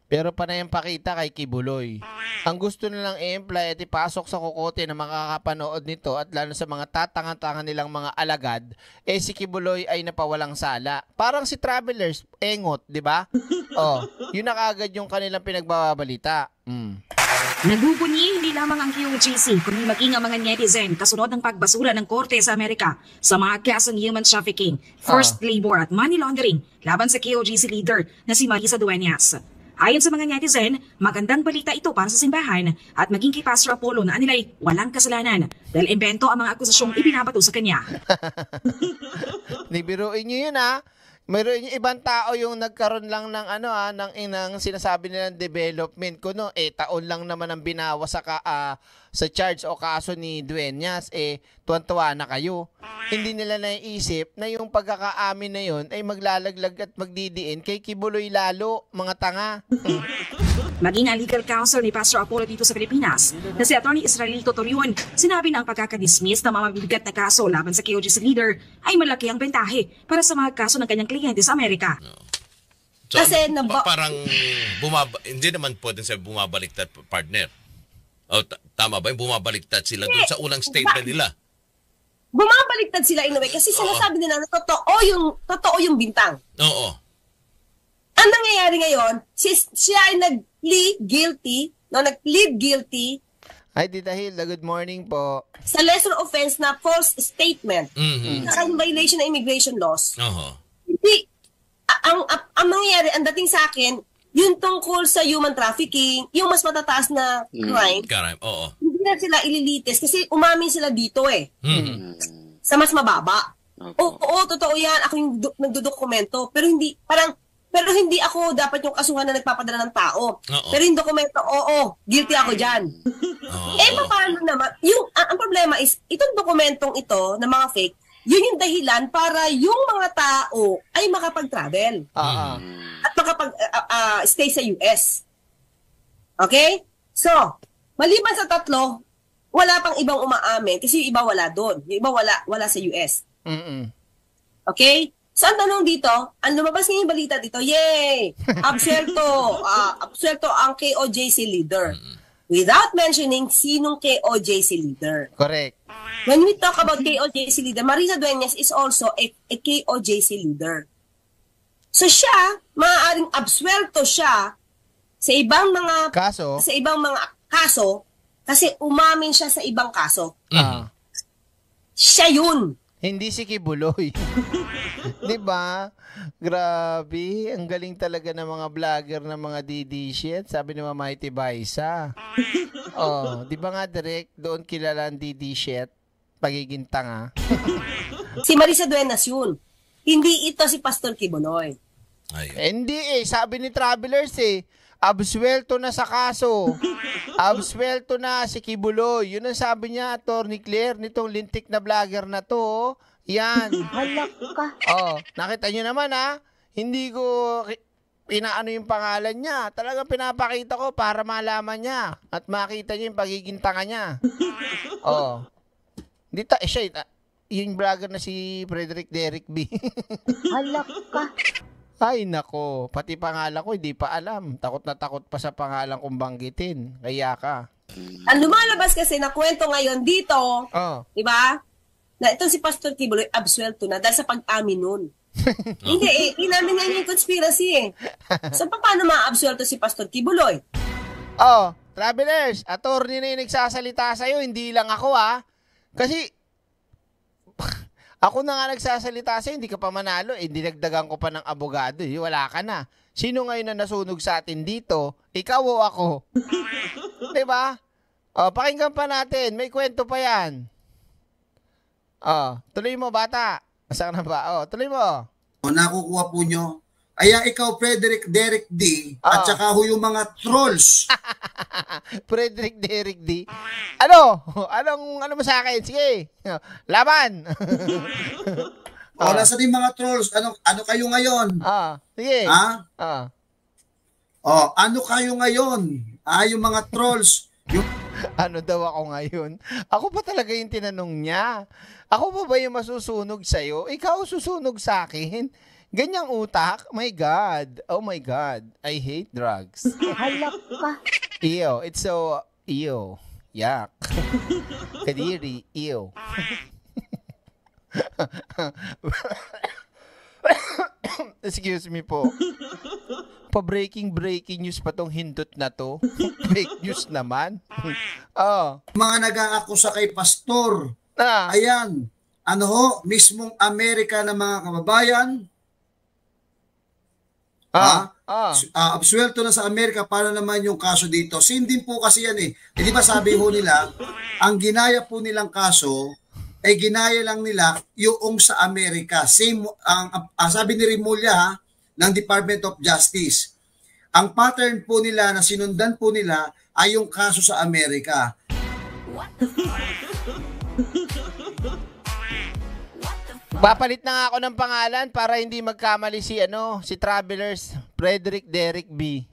Speaker 1: Pero panayempakita kay Kibuloy. Ang gusto nilang i-imply at eh, ipasok sa kokote na makakapanood nito at lalo sa mga tatanga nilang mga alagad, eh si Kibuloy ay napawalang sala. Parang si Travelers, engot, di ba? oh, yun na kagad yung kanilang pinagbababalita.
Speaker 3: Mm. Nagugunyi
Speaker 6: hindi lamang ang QGC kundi maging ang mga netizen kasunod ng pagbasura ng korte sa Amerika sa mga kasong human trafficking, forced uh. Ah. labor at money laundering laban sa QGC leader na si Marisa Dueñas. Ayon sa mga netizen, magandang balita ito para sa simbahan at maging kay Pastor Apollo na anilay walang kasalanan dahil imbento ang mga akusasyong ibinabato sa kanya.
Speaker 1: Nibiruin niyo yun ha? Ah. Mayroon yung ibang tao yung nagkaroon lang ng ano ah, ng inang sinasabi nilang development ko no, eh taon lang naman ang binawa sa ka, ah, sa charge o kaso ni Duenas, eh tuwan-tuwa na kayo. Hindi nila naiisip na yung pagkakaamin na yon ay maglalaglag at magdidiin kay Kibuloy lalo, mga tanga. Maging ang legal counsel ni Pastor Apollo dito sa Pilipinas
Speaker 6: na si Atty. Israelito Torion, sinabi na ang pagkakadismiss ng mga mabibigat na kaso laban sa KOG's leader ay malaki ang bentahe para sa mga kaso ng kanyang kliyente sa Amerika.
Speaker 7: So, Kasi ano, naba- parang bumaba, hindi naman pwedeng sa bumabaliktad partner. O, oh, tama ba? Yung bumabaliktad sila doon sa unang statement nila
Speaker 5: bumabaliktad sila in a way kasi sinasabi nila na totoo yung totoo yung bintang. Oo. Ang nangyayari ngayon, si, siya ay nag nag guilty, no, nag-plead guilty Hi, Tita Hilda. Good morning po. Sa lesser offense na false statement. Mm-hmm. Sa violation ng immigration laws. Uh-huh. Hindi. Ang, ang, ang mangyayari, ang dating sa akin, yung tungkol sa human trafficking, yung mas matataas na mm. crime. Mm. Crime, oo. Hindi na sila ililitis kasi umamin sila dito eh. Mm-hmm. Sa mas mababa. Okay. Oo, oo, totoo yan. Ako yung nagdodokumento. Pero hindi, parang pero hindi ako dapat yung kasuhan na nagpapadala ng tao. Oo. Pero yung dokumento, oo, guilty ako dyan. Oo. Eh, paano naman? Yung, ang, ah, ang problema is, itong dokumentong ito na mga fake, yun yung dahilan para yung mga tao ay makapag-travel. Oo. Ah, ah. mm. At makapag-stay uh, uh, sa US. Okay? So, maliban sa tatlo, wala pang ibang umaamin kasi yung iba wala doon. Yung iba wala, wala sa US. Mm-mm. Okay? Sa tanong dito, ang lumabas ngayong balita dito, yay! Absuelto, uh, absuelto ang KOJC leader. Mm-hmm. Without mentioning sinong KOJC leader. Correct. When we talk about KOJC leader, Marisa Dueñas is also a, a KOJC leader. So siya, maaaring absuelto siya sa ibang mga kaso, sa ibang mga kaso
Speaker 1: kasi umamin siya sa ibang kaso. Uh-huh. Siya yun. Hindi si Kibuloy. 'Di ba? Grabe, ang galing talaga ng mga vlogger ng mga DD shit. Sabi ni Mama Mighty Baisa. oh, 'di ba nga direct doon kilala ang DD shit? Pagiging tanga. si Marisa Duenas yun. Hindi ito si Pastor Kibonoy. Ayun. Eh, hindi eh, sabi ni Travelers eh absuelto na sa kaso. absuelto na si Kibuloy. Yun ang sabi niya, Attorney Claire, nitong lintik na vlogger na to. Oh. Yan. Halak ka. Oh, nakita nyo naman ha. Ah. Hindi ko inaano yung pangalan niya. Talagang pinapakita ko para malaman niya at makita niya yung pagiging tanga niya.
Speaker 3: oh.
Speaker 1: Hindi ta, eh, siya, eh, yung vlogger na si Frederick Derek B. Halak ka. Ay nako, pati pangalan ko hindi pa alam. Takot na takot pa sa pangalan kong banggitin. Kaya ka. Ang lumalabas kasi na kwento ngayon dito, oh. 'di ba? na itong si Pastor ay
Speaker 5: absuelto na dahil sa pag-amin nun.
Speaker 3: Hindi, eh, inamin
Speaker 5: niya yung conspiracy eh. So, paano maabsuelto si Pastor Kibuloy?
Speaker 1: Oh, travelers, attorney na yung nagsasalita sa'yo, hindi lang ako ah. Kasi, ako na nga nagsasalita sa'yo, hindi ka pa manalo, eh, dinagdagan ko pa ng abogado, eh, wala ka na. Sino ngayon na nasunog sa atin dito? Ikaw o ako? ba? Diba? Oh, o, pakinggan pa natin, may kwento pa yan. Oh, tuloy mo bata.
Speaker 2: Saan na ba? Oh, tuloy mo. O nakukuha po nyo. Kaya ikaw, Frederick Derek D, oh. at saka ho yung mga trolls. Frederick Derek D.
Speaker 1: Ano? Anong ano mo sa akin? Sige. Laban.
Speaker 2: o, oh. nasa din mga trolls. Ano, ano kayo ngayon? Ah, oh. sige. Ha? Ah? Oh. oh, ano kayo ngayon? Ah, yung mga trolls. Yung...
Speaker 1: ano daw ako ngayon? Ako pa talaga yung tinanong niya. Ako pa ba yung masusunog sa'yo? Ikaw susunog sa akin. Ganyang utak? My God. Oh my God. I hate drugs. Halak ka. Ew. It's so... Ew. Yak. Kadiri. Ew. Excuse me po pa-breaking breaking news pa tong
Speaker 2: hindot na to. Fake news naman. oh. Mga nag-aakusa kay pastor. Ah. Ayan. Ano ho, mismong Amerika na mga kababayan. Ah. Ah. ah. Absuelto na sa Amerika para naman yung kaso dito. Sin din po kasi yan eh. eh di ba sabi ho nila, ang ginaya po nilang kaso ay eh, ginaya lang nila yung sa Amerika. Same, ang, ang, ang sabi ni Rimulya ha, ng Department of Justice. Ang pattern po nila na sinundan po nila ay yung kaso sa Amerika.
Speaker 3: What the
Speaker 1: Papalit na nga ako ng pangalan para hindi magkamali si ano, si Travelers Frederick Derek B.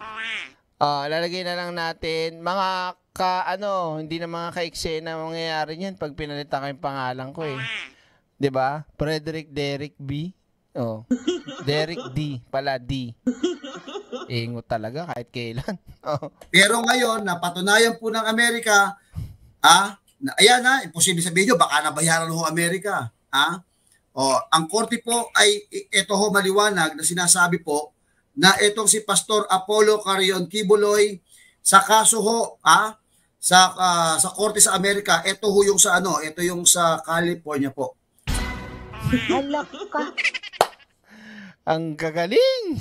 Speaker 1: Uh, lalagay na lang natin mga ka ano, hindi na mga kaeksena mangyayari niyan pag pinalitan ko yung pangalan ko eh. 'Di ba? Frederick Derek B. Oh. Derek D pala D.
Speaker 2: Ingot talaga kahit kailan. Oh. Pero ngayon, napatunayan po ng Amerika, ha? Ah, na, ayan na, ah, imposible sa video, baka nabayaran ho Amerika. ha? Ah. Oh, ang korte po ay ito ho maliwanag na sinasabi po na itong si Pastor Apollo Carion Kibuloy sa kaso ho ha? sa uh, sa korte sa Amerika, ito ho yung sa ano, ito yung sa California po. Alak ka. Ang gagaling!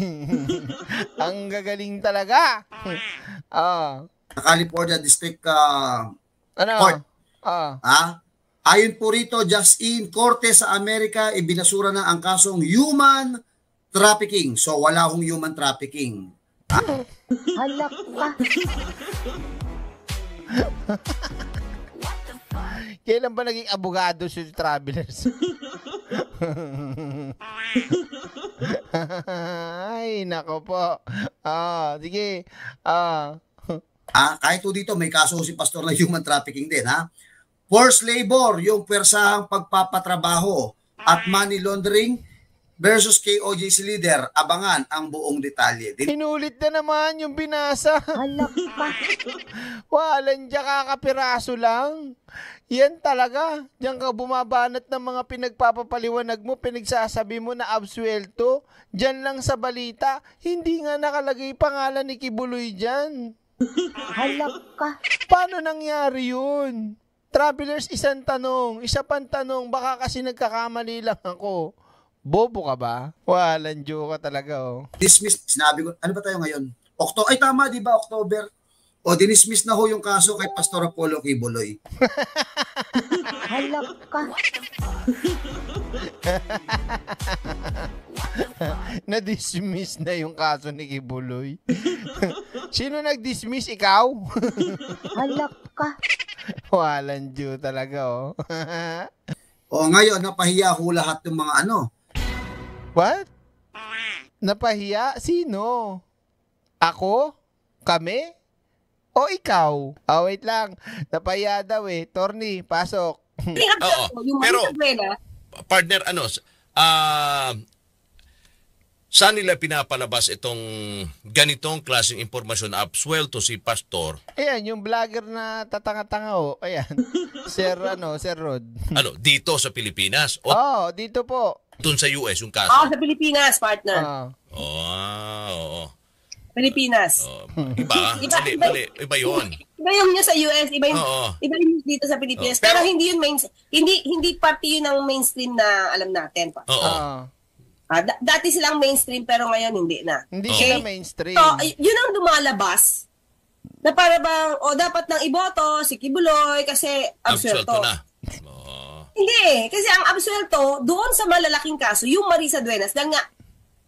Speaker 1: Ang gagaling talaga!
Speaker 2: ah. California District uh, ano? Court. Ah. ah. Ayon po rito, just in, korte sa Amerika, ibinasura na ang kasong human trafficking. So, wala hong human trafficking.
Speaker 3: Halak pa.
Speaker 1: Kailan ba naging abogado si Travelers?
Speaker 2: Ay, nako po. Ah, sige. Ah. ah, kahit dito may kaso si pastor na human trafficking din, ha? Forced labor, yung persahang pagpapatrabaho at money laundering, versus kay OJC leader. Abangan ang buong detalye. Din-
Speaker 1: Inulit na naman yung binasa. Walang dyan kakapiraso lang. Yan talaga. Diyan ka bumabanat ng mga pinagpapapaliwanag mo, pinagsasabi mo na absuelto. Diyan lang sa balita. Hindi nga nakalagay pangalan ni Kibuloy diyan. Halak ka. Paano nangyari yun? Travelers, isang tanong. Isa pang tanong, baka kasi nagkakamali lang
Speaker 2: ako. Bobo ka ba? Walang joke ka talaga, oh. Dismiss, sinabi ko, ano ba tayo ngayon? Okto, ay tama, di ba, October? O, dinismiss na ho yung kaso kay Pastor Apollo Kibuloy.
Speaker 3: Halak ka.
Speaker 1: Na-dismiss na yung kaso ni Kibuloy. Sino nag-dismiss? Ikaw? Halak ka.
Speaker 2: Walang Diyo talaga, oh. o, ngayon, napahiya ho lahat ng mga ano, What?
Speaker 1: Napahiya? Sino? Ako? Kami? O ikaw? Oh, wait lang. Napahiya daw eh. Torni, pasok. Oo. Pero,
Speaker 7: partner, ano, uh, saan nila pinapalabas itong ganitong klaseng impormasyon na absuelto si Pastor?
Speaker 1: Ayan, yung vlogger na tatanga-tanga o. Oh. Ayan. Sir, ano, Sir Rod.
Speaker 7: ano, dito sa Pilipinas? O,
Speaker 1: oh, dito
Speaker 7: po. Doon sa US yung kaso? Ah, oh,
Speaker 1: sa Pilipinas, partner. Ah.
Speaker 7: ah oo, oo. Oh.
Speaker 5: Pilipinas. Oh,
Speaker 7: iba, iba, Sali, iba, mali, iba 'yon.
Speaker 5: Iba yung sa US, iba yung oh, oh. iba yung dito sa Pilipinas. Oh, pero, pero hindi yun main hindi hindi parte yun ng mainstream na alam natin Oo. Oh, oh. Ah, ah d- dati silang mainstream pero ngayon hindi na. Hindi okay? sila mainstream. So, yun ang dumalabas na para bang o oh, dapat nang iboto si Kibuloy kasi absurdo
Speaker 3: na.
Speaker 5: Hindi, kasi ang absuelto, doon sa malalaking kaso, yung Marisa Duenas, dahil nga,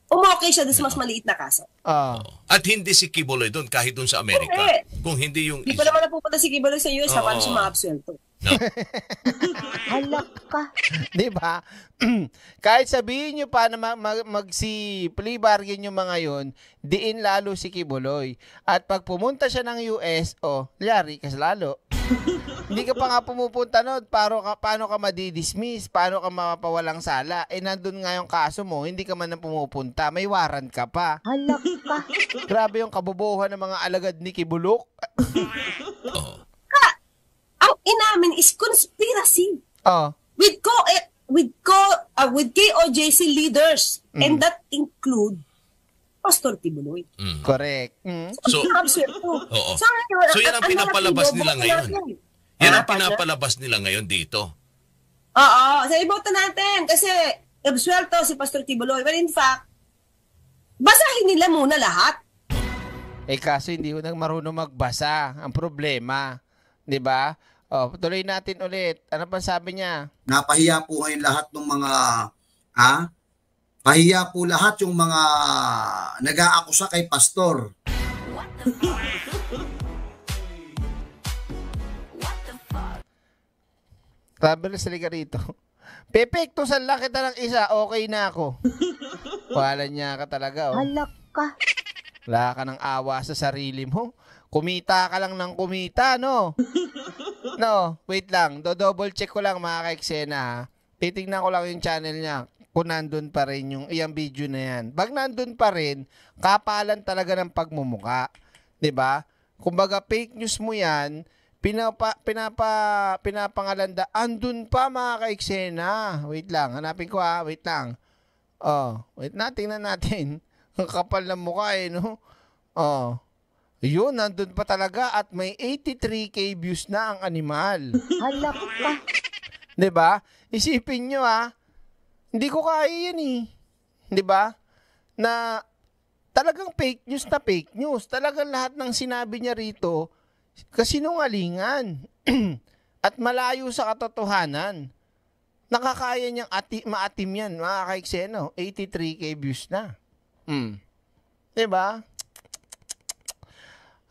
Speaker 5: umokay siya doon sa mas maliit na kaso.
Speaker 7: Uh. At hindi si Kiboloy doon, kahit doon sa Amerika. Hindi. Kung hindi yung... Hindi
Speaker 5: pa naman napupunta si Kiboloy sa US, oh. paano siya maabsuelto? No.
Speaker 1: Alak ka. Di ba? Kahit sabihin nyo pa na mag, mag, mag si plea bargain yung mga yon, diin lalo si Kiboloy. At pag pumunta siya ng US, oh, liyari, kas lalo. Hindi ka pa nga pumupunta nun. Paano ka, paano ka madidismiss? Paano ka mapawalang sala? Eh, nandun nga yung kaso mo. Hindi ka man na pumupunta. May warrant ka pa. Halak ka. Grabe yung kabubuhan ng mga alagad ni Kibulok. ka, ang inamin is conspiracy. Oh. With co eh, with co uh, with
Speaker 5: KOJC leaders mm. and that include Pastor Tibuloy.
Speaker 3: Mm. Correct. Mm.
Speaker 7: So, so,
Speaker 5: oh, oh. so, so yan ang pinapalabas nila ngayon.
Speaker 7: Yan ang pinapalabas nila ngayon dito.
Speaker 5: Oo, sa iboto natin kasi absuelto eh, si Pastor Tibuloy. But in fact, basahin nila muna lahat.
Speaker 1: Eh kaso hindi ko nang marunong magbasa. Ang problema, 'di ba? Oh, tuloy natin ulit. Ano pa sabi niya?
Speaker 2: Napahiya po ngayon lahat ng mga Ha? pahiya po lahat yung mga nag-aakusa kay pastor.
Speaker 3: What the
Speaker 1: Traveler saliga rito. Pepekto sa laki ta ng isa, okay na ako. Wala niya ka talaga, oh. Halak ka. Wala ka ng awa sa sarili mo. Kumita ka lang ng kumita, no? no, wait lang. Do-double check ko lang mga ka-eksena, ha? Titignan ko lang yung channel niya kung nandun pa rin yung iyang video na yan. Pag nandun pa rin, kapalan talaga ng pagmumuka. ba? Diba? Kumbaga, fake news mo yan, pinapa, pinapa, pinapangalanda. Andun pa mga kaiksena. Wait lang, hanapin ko ha. Wait lang. Oh, wait na, tingnan natin. Ang kapal ng mukha eh, no? Oh. Yun, nandun pa talaga at may 83k views na ang animal.
Speaker 3: Hala ko pa. ba?
Speaker 1: Diba? Isipin nyo ha, hindi ko kaya yan eh. ba? Diba? Na talagang fake news na fake news. Talagang lahat ng sinabi niya rito, kasinungalingan at malayo sa katotohanan. Nakakaya niyang ati, maatim yan, mga kaikseno. 83k views na. Mm. Diba?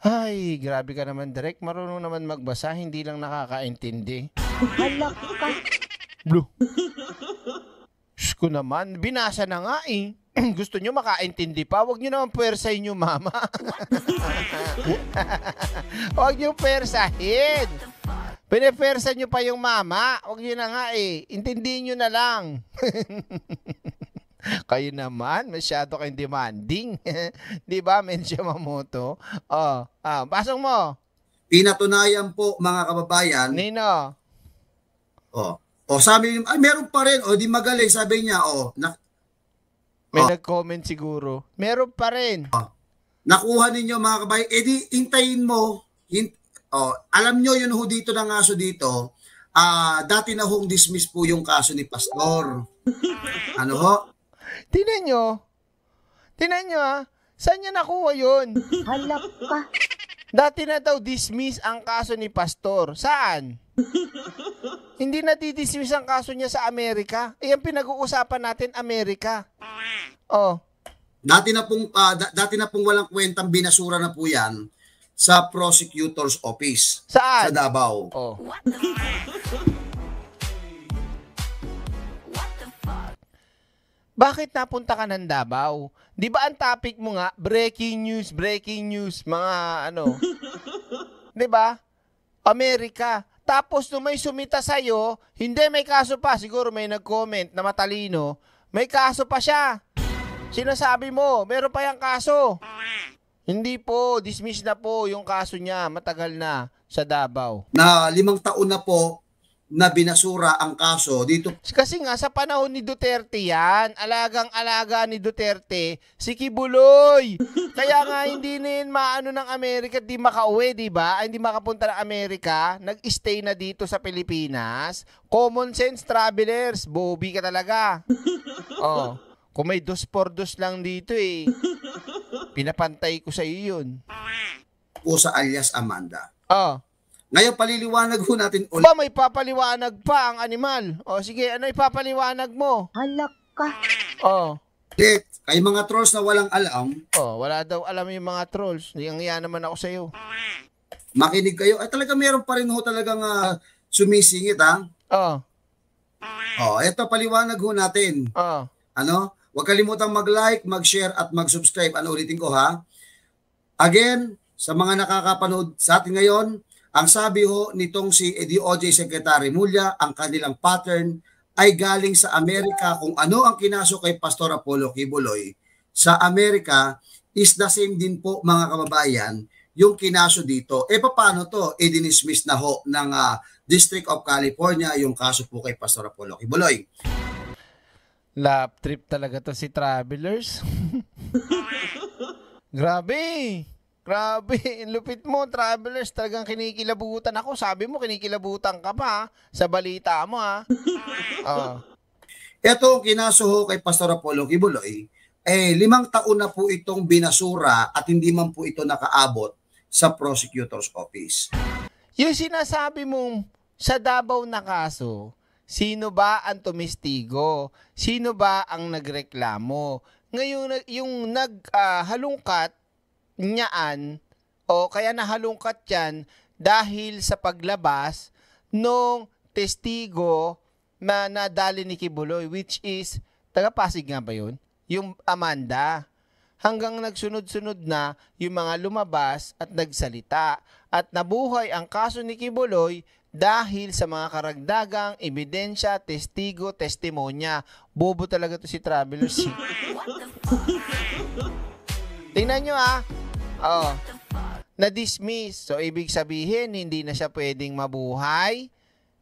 Speaker 1: Ay, grabe ka naman, Direk. Marunong naman magbasa, hindi lang nakakaintindi.
Speaker 3: Halak ka. Blue.
Speaker 1: Sko naman, binasa na nga eh. Gusto nyo makaintindi pa, Huwag nyo naman puwersahin nyo mama. wag nyo puwersahin. Pinefersa nyo pa yung mama. Huwag nyo na nga eh. Intindihin nyo na lang. kayo naman, masyado kayong demanding. Di ba, Mensya
Speaker 2: Mamoto? Oh, ah, basong mo. Pinatunayan po, mga kababayan. Nino. Oh, o sabi, ay meron pa rin. O di magaling, sabi niya. O, na, May o, nag-comment siguro. Meron pa rin. O, nakuha ninyo mga kabayan. E di, hintayin mo. Hint, o, alam nyo yun ho dito ng aso dito. Ah, dati na hong dismiss po yung kaso ni Pastor. Ano ho?
Speaker 1: Tinan nyo. Tinan nyo ah. Saan niya nakuha yun? Halap ka. Dati na daw dismiss ang kaso ni Pastor. Saan? Hindi nadidismiss ang kaso niya sa Amerika. Eh, ang pinag-uusapan natin, Amerika.
Speaker 2: Oh. Dati na pong, uh, da- dati na pong walang kwentang binasura na po yan sa prosecutor's office. Saan? Sa Davao. Oh.
Speaker 1: Bakit napunta ka ng Davao? Di ba ang topic mo nga, breaking news, breaking news, mga ano. Di ba? Amerika. Tapos nung may sumita sa iyo, hindi may kaso pa, siguro may nag-comment na matalino, may kaso pa siya. Sinasabi mo, meron pa yung kaso. Hindi po, dismiss na po yung kaso niya, matagal na sa Davao.
Speaker 2: Na limang taon na po na binasura ang kaso dito.
Speaker 1: Kasi nga sa panahon ni Duterte yan, alagang-alaga ni Duterte, si Kibuloy. Kaya nga hindi na yun maano ng Amerika, di makauwi, di ba? Ay, hindi makapunta ng Amerika, nag-stay na dito sa Pilipinas. Common sense travelers, bobi ka talaga. oh, kung may dos por dos lang dito eh, pinapantay ko sa
Speaker 2: iyo yun. O sa alias Amanda. Oh. Ngayon, paliliwanag ho natin ulit. Ba,
Speaker 1: may papaliwanag pa ang animal. O, sige, ano ipapaliwanag mo? Halak
Speaker 2: ka. O. Ulit, kay mga trolls na walang alam. O, wala daw alam yung mga trolls. Hindi yan naman ako sa'yo. Makinig kayo. Ay, talaga meron pa rin ho talagang uh, sumisingit, ha? Ah. O. O, eto paliwanag ho natin. O. Ano? Huwag kalimutang mag-like, mag-share, at mag-subscribe. Ano ulitin ko, ha? Again, sa mga nakakapanood sa atin ngayon, ang sabi ho nitong si DOJ Secretary Mulya, ang kanilang pattern ay galing sa Amerika kung ano ang kinaso kay Pastor Apollo Kibuloy. Sa Amerika is the same din po mga kababayan yung kinaso dito. E paano to? E dinismiss na ho ng uh, District of California yung kaso po kay Pastor Apollo Kibuloy.
Speaker 1: Lap trip talaga to si travelers. Grabe! Grabe, lupit mo, travelers. Talagang kinikilabutan ako. Sabi mo, kinikilabutan ka pa sa balita mo, ha?
Speaker 2: uh. Ito, kinasuho kay Pastor Apollo Kibuloy, eh, limang taon na po itong binasura at hindi man po ito nakaabot sa prosecutor's office.
Speaker 1: Yung sinasabi mong sa Davao na kaso, sino ba ang tumistigo? Sino ba ang nagreklamo? Ngayon, yung naghalungkat uh, niyaan o kaya nahalungkat yan dahil sa paglabas nung testigo na nadali ni Kibuloy which is taga-Pasig nga ba yun? Yung Amanda. Hanggang nagsunod-sunod na yung mga lumabas at nagsalita at nabuhay ang kaso ni Kibuloy dahil sa mga karagdagang ebidensya, testigo, testimonya. Bobo talaga to si Travelers. Tingnan nyo ah, Oh. Na-dismiss. So, ibig sabihin, hindi na siya pwedeng mabuhay.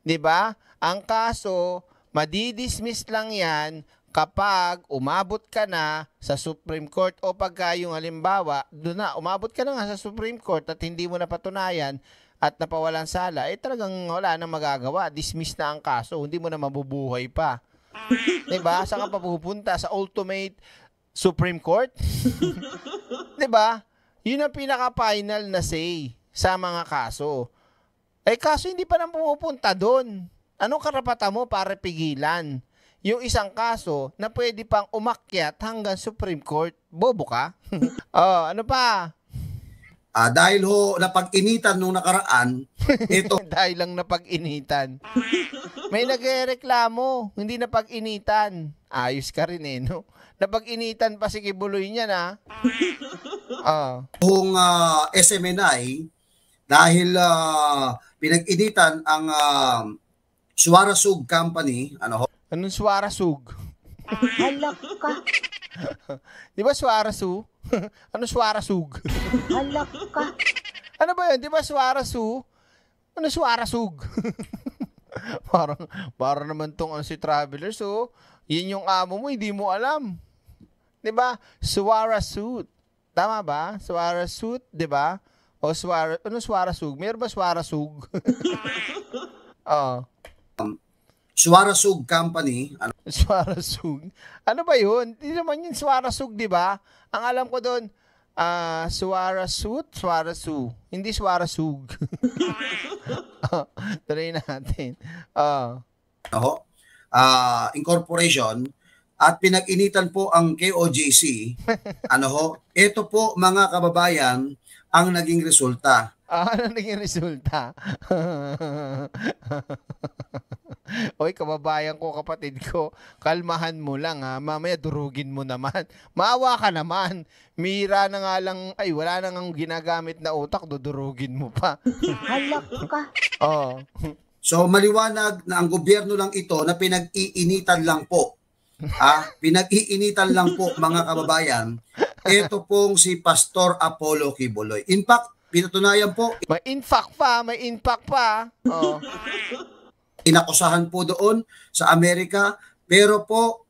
Speaker 1: 'Di ba? Ang kaso, madidismiss lang yan kapag umabot ka na sa Supreme Court o pagka yung halimbawa, doon na, umabot ka na nga sa Supreme Court at hindi mo napatunayan at napawalan sala, eh talagang wala nang magagawa. Dismiss na ang kaso, hindi mo na mabubuhay pa. 'Di ba? Saan ka pa pupunta? Sa ultimate Supreme Court? 'Di ba? Yun ang pinaka-final na say sa mga kaso. Eh kaso hindi pa nang pumupunta doon. Anong karapatan mo para pigilan? Yung isang kaso na pwede pang umakyat hanggang Supreme Court. Bobo ka? oh, ano pa?
Speaker 2: Ah, dahil ho napag-initan nung nakaraan, ito dahil lang napag-initan.
Speaker 1: May nagrereklamo, hindi napag-initan. Ayos
Speaker 2: ka rin eh, no?
Speaker 1: Napag-initan pa si Kibuloy niya na. Ah
Speaker 2: uh. Ah. kung uh, ah, SMNI dahil uh, ah, pinag-initan ang uh, Suarasug Company. Ano ho? Anong Suarasug? Halak ka. Di ba Suarasu? ano Suarasug? Halak
Speaker 1: ka. Ano ba yun? Di ba Suarasu? Ano Suarasug? parang, parang naman tong si Traveler. So, oh. yun yung amo mo, hindi mo alam. Di ba? Suarasuit. Tama ba? Suarasut, di ba? O suara, ano sug? Meron ba sug? Oo. um, sug Company. Ano? sug? Ano ba yun? Hindi naman yun sug, di ba? Ang alam ko doon, uh,
Speaker 2: suarasut,
Speaker 1: su. Hindi suarasug. oh,
Speaker 2: tuloy natin. Oo. Oh. Ako, uh, ah, incorporation, at pinag-initan po ang KOJC. ano ho? Ito po mga kababayan ang naging resulta.
Speaker 1: Ah, ano naging resulta? Oy, kababayan ko, kapatid ko, kalmahan mo lang ha. Mamaya durugin mo naman. Maawa ka naman. Mira na nga lang, ay wala
Speaker 2: na ngang ginagamit na utak, dudurugin mo pa. Halak ka. Oo. Oh. So maliwanag na ang gobyerno lang ito na pinag-iinitan lang po Ah, pinag-iinitan lang po mga kababayan, ito pong si Pastor Apollo Kibuloy. In fact, pinatunayan po. May
Speaker 1: in fact pa, may in pa. Oh.
Speaker 2: Inakusahan po doon sa Amerika, pero po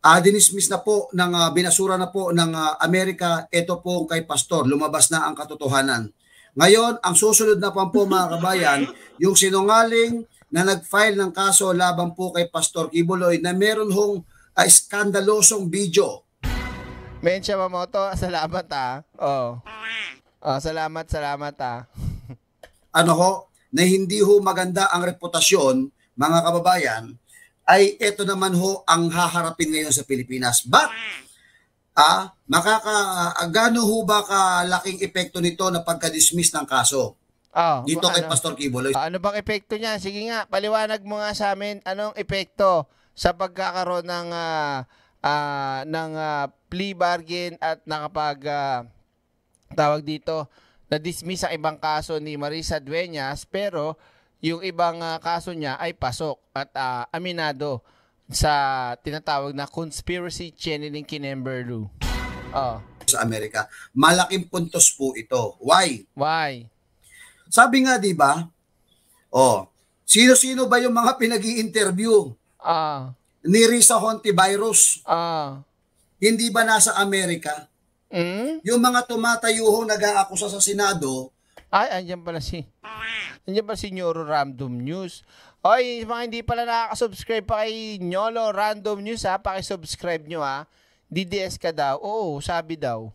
Speaker 2: uh, dinismiss na po ng uh, binasura na po ng uh, Amerika ito po kay Pastor. Lumabas na ang katotohanan. Ngayon, ang susunod na pan po mga kabayan, yung sinungaling na nag-file ng kaso laban po kay Pastor Kibuloy na meron hong uh, skandalosong video.
Speaker 1: Mencha Mamoto, salamat ah. Oh.
Speaker 2: oh salamat, salamat ah. ano ko, na hindi ho maganda ang reputasyon, mga kababayan, ay ito naman ho ang haharapin ngayon sa Pilipinas. But, ah, makaka, gano ho ba kalaking epekto nito na pagka-dismiss ng kaso? Oh, Dito kay ano, Pastor Kiboloy. Ah, ano bang epekto
Speaker 1: niya? Sige nga, paliwanag mo nga sa amin, anong epekto? sa pagkakaroon ng uh, uh, ng uh, plea bargain at nakapag uh, tawag dito na dismiss ang ibang kaso ni Marisa Dueñas pero yung ibang uh, kaso niya ay pasok at uh, aminado sa tinatawag na
Speaker 2: conspiracy chain ng Lou. Oh. Sa Amerika, malaking puntos po ito. Why? Why? Sabi nga 'di ba? Oh, sino-sino ba yung mga pinag interview Ah. Ni Risa virus. Ah. Hindi ba nasa Amerika? Mm? Yung mga tumatayo nag-aakusa sa Senado. Ay, andyan pala si... Andyan pala si Nyoro Random
Speaker 1: News. Hoy, mga hindi pala nakaka-subscribe pa kay Nyolo Random News ha, paki-subscribe nyo ha. DDS ka daw. Oo, sabi daw.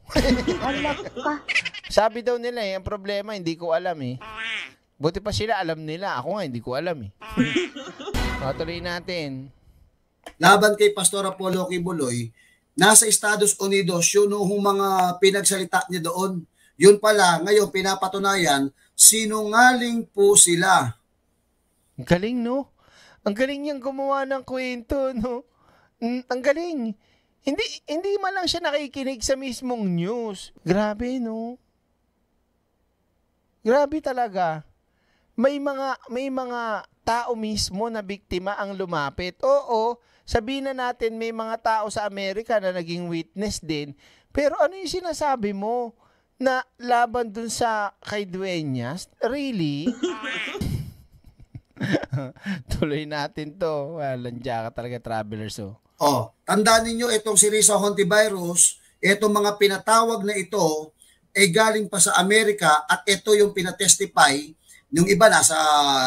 Speaker 1: sabi daw nila eh, ang problema hindi ko alam eh. Buti pa sila alam nila, ako nga hindi
Speaker 2: ko alam eh.
Speaker 1: O, tuloy natin.
Speaker 2: Laban kay Pastor Apollo Kibuloy, nasa Estados Unidos, yun yung mga pinagsalita niya doon. Yun pala, ngayon pinapatunayan, sinungaling po sila. Ang galing, no? Ang galing niyang gumawa ng kwento, no? Mm, ang
Speaker 1: galing. Hindi, hindi man lang siya nakikinig sa mismong news. Grabe, no? Grabe talaga. May mga, may mga tao mismo na biktima ang lumapit. Oo, sabihin na natin may mga tao sa Amerika na naging witness din, pero ano yung sinasabi mo na laban dun sa kay Duenas? Really? Tuloy natin to. Walang ka talaga, travelers. Oh.
Speaker 2: oh, tandaan ninyo itong si Risa Hontivirus, itong mga pinatawag na ito, ay galing pa sa Amerika at ito yung pinatestify yung iba nasa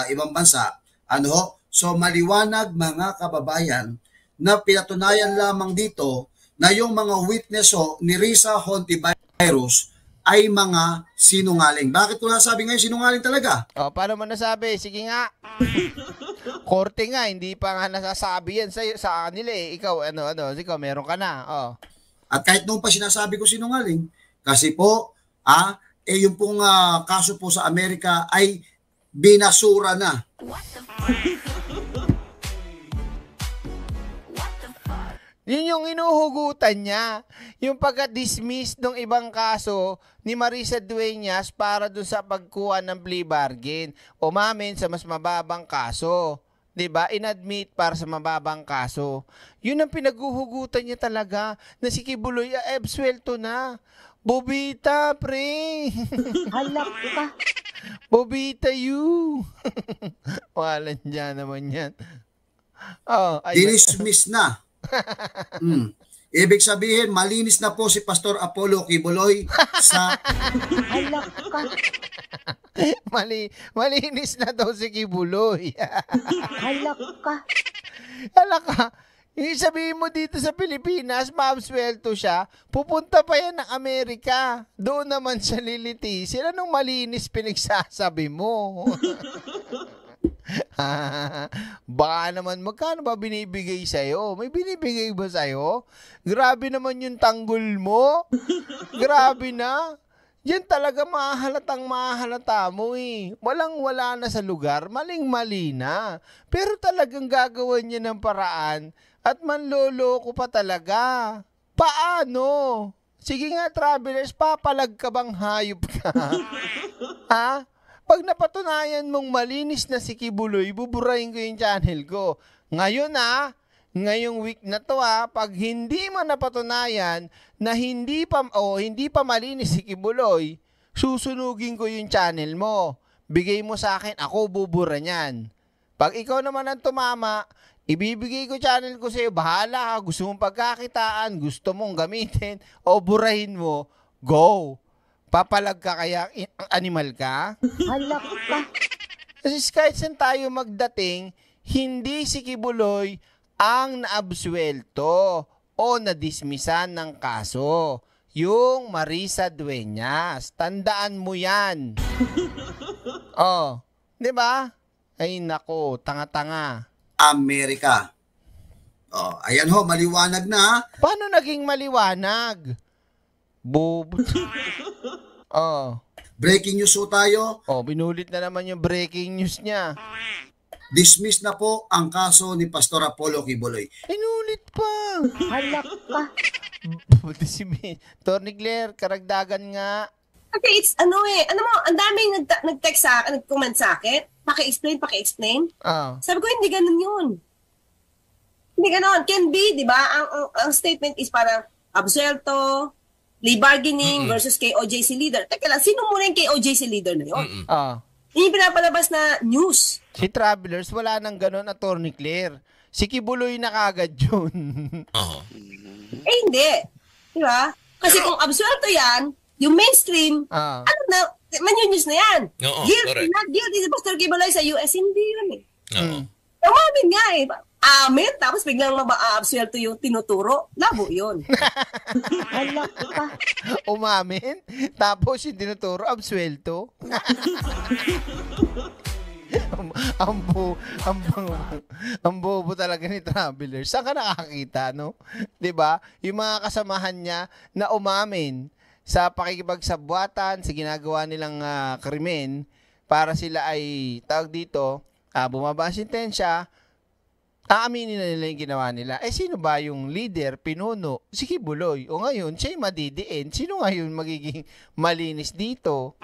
Speaker 2: ibang bansa ano? So maliwanag mga kababayan na pinatunayan lamang dito na yung mga witness ho ni Risa Hontiveros ay mga sinungaling. Bakit ko nasabi ngayon sinungaling talaga? O, oh, paano mo nasabi? Sige nga.
Speaker 1: Korte nga, hindi pa nga nasasabi yan sa, sa kanila eh. Ikaw, ano, ano,
Speaker 2: ikaw, meron ka na. Oh. At kahit noon pa sinasabi ko sinungaling, kasi po, ah, eh yung pong uh, kaso po sa Amerika ay binasura na.
Speaker 1: Yun yung inuhugutan niya. Yung pagka-dismiss ng ibang kaso ni Marisa Dueñas para doon sa pagkuha ng plea bargain. Umamin sa mas mababang kaso. 'di ba? Inadmit para sa mababang kaso. 'Yun ang pinaguhugutan niya talaga na si Kibuloy absuelto ah, eh, na. Bobita, pre. Halap ka. Bobita you! Walan dyan naman yan.
Speaker 2: Oh, ay- Dinismiss na. mm. Ibig sabihin, malinis na po si Pastor Apollo Kibuloy sa...
Speaker 1: Mali, malinis na daw si Kibuloy. Halak ka. Halak ka. Isabihin mo dito sa Pilipinas, maabswelto siya, pupunta pa yan ng Amerika. Doon naman siya liliti. Sila nung malinis pinagsasabi mo. Baka naman, magkano ba binibigay sa'yo? May binibigay ba sa'yo? Grabe naman yung tanggol mo. Grabe na. Yan talaga mahalatang mahalata mo eh. Walang wala na sa lugar, maling mali na. Pero talagang gagawin niya ng paraan at manloloko pa talaga. Paano? Sige nga, travelers, papalag ka bang hayop ka? ha? Pag napatunayan mong malinis na si Kibuloy, buburahin ko yung channel ko. Ngayon ah, ngayong week na to ah, pag hindi mo napatunayan na hindi pa o oh, hindi pa malinis si Kibuloy, susunugin ko yung channel mo. Bigay mo sa akin, ako bubura niyan. Pag ikaw naman ang tumama, ibibigay ko channel ko sa iyo. Bahala ka. Gusto mong pagkakitaan, gusto mong gamitin, o burahin mo, go. Papalag ka kaya animal ka? Halak pa. Kasi kahit saan tayo magdating, hindi si Kibuloy ang naabsuelto o nadismisan ng kaso. Yung Marisa Dueñas. Tandaan mo yan. oh, di ba? Ay
Speaker 2: nako, tanga-tanga. Amerika. Oh, ayan ho, maliwanag na. Paano naging maliwanag? Bob. oh. Breaking news ho tayo. Oh, binulit na naman yung breaking news niya. Dismiss na po ang kaso ni Pastor Apollo Kiboloy. Inulit pa.
Speaker 1: Halak ka. Tornigler, karagdagan nga.
Speaker 5: Okay, it's ano eh, ano mo, ang daming nag nag-text sa akin, nag-comment sa akin, paki-explain, paki-explain. Uh. Sabi ko, hindi ganun yun. Hindi ganun. Can be, di ba? Ang, ang, ang statement is para absuelto, plea bargaining Mm-mm. versus KOJC leader.
Speaker 1: Teka lang, sino muna yung KOJC leader na yun? Uh. Yung pinapalabas na news. Si Travelers, wala nang ganun, Attorney Claire. Si Kibuloy na kagad yun. Oo. Eh, hindi. Di ba? Kasi kung absuelto yan, yung mainstream,
Speaker 3: ah. ano
Speaker 5: na, manyunyus na yan. Oo, guilty correct. na, guilty si Pastor Kibalay sa US, hindi yun eh. Oo. Hmm. Umamin nga eh. Amin, tapos biglang maba-absuelto ah, yung tinuturo,
Speaker 1: labo yun. Umamin, tapos yung tinuturo, absuelto. ang, ang, bu, ang, ang bobo talaga ni Traveler. Saan ka nakakita, no? 'Di ba? Yung mga kasamahan niya na umamin sa pakikipagsabwatan sa ginagawa nilang uh, krimen para sila ay tawag dito, uh, bumaba ang sentensya, aaminin na nila yung ginawa nila. Eh sino ba yung leader, pinuno? Si Kibuloy. O ngayon, siya yung madidiin. Sino ngayon magiging malinis dito?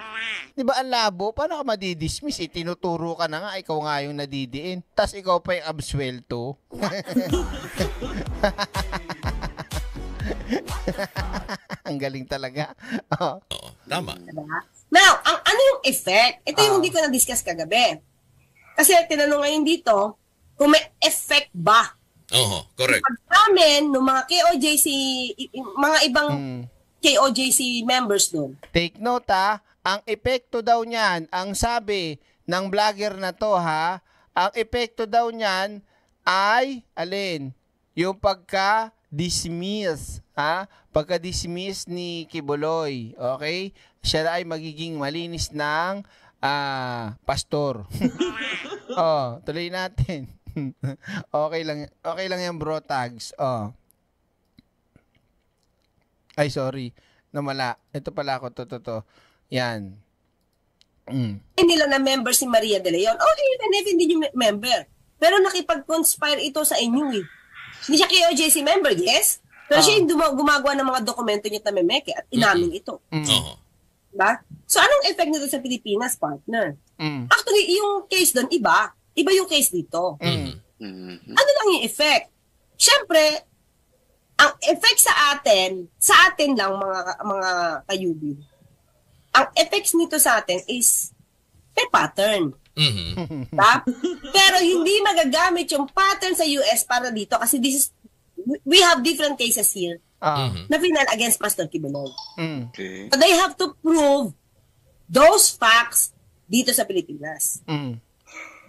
Speaker 1: Di ba ang labo? Paano ka madidismiss? Itinuturo eh, ka na nga, ikaw nga yung nadidiin. Tapos ikaw pa yung abswelto. ang galing talaga. Oo. Oh. tama. Diba? Now,
Speaker 5: ang, ano yung effect? Ito yung uh, hindi ko na-discuss kagabi. Kasi tinanong ngayon dito, kung may effect ba?
Speaker 3: Oo, uh-huh, correct. Pag
Speaker 5: namin, ng mga
Speaker 1: KOJC, mga ibang hmm. KOJC members doon. Take note ha, ang epekto daw niyan, ang sabi ng vlogger na to ha, ang epekto daw niyan ay, alin, yung pagka dismiss, ha? Pagka-dismiss ni Kibuloy, okay? Siya ay magiging malinis ng ah, pastor. oh, tuloy natin. okay lang, okay lang yung bro tags. Oh. Ay, sorry. Namala. Ito pala ako. To, to, Yan. Mm. nila na member si Maria de Leon. Okay, even if hindi nyo
Speaker 5: member. Pero nakipag-conspire ito sa inyo eh. Hindi siya KOJC member, yes? Pero uh, siya ah. yung gumagawa ng mga dokumento niya na memeke at inamin ito. Mm. uh Diba? So, anong effect nito sa Pilipinas, partner? Mm. Actually, yung case doon, iba. Iba yung case dito. Mm. Ano lang yung effect? Siyempre, ang effect sa atin, sa atin lang mga mga kayubi. Ang effects nito sa atin is per pattern.
Speaker 3: Mm-hmm.
Speaker 5: Diba? Pero hindi magagamit yung pattern sa US para dito kasi this is we have different cases here uh-huh. na final against Pastor Kibuloy.
Speaker 3: Mm. Okay. But they
Speaker 5: have to prove those facts dito sa Pilipinas.
Speaker 3: Mm.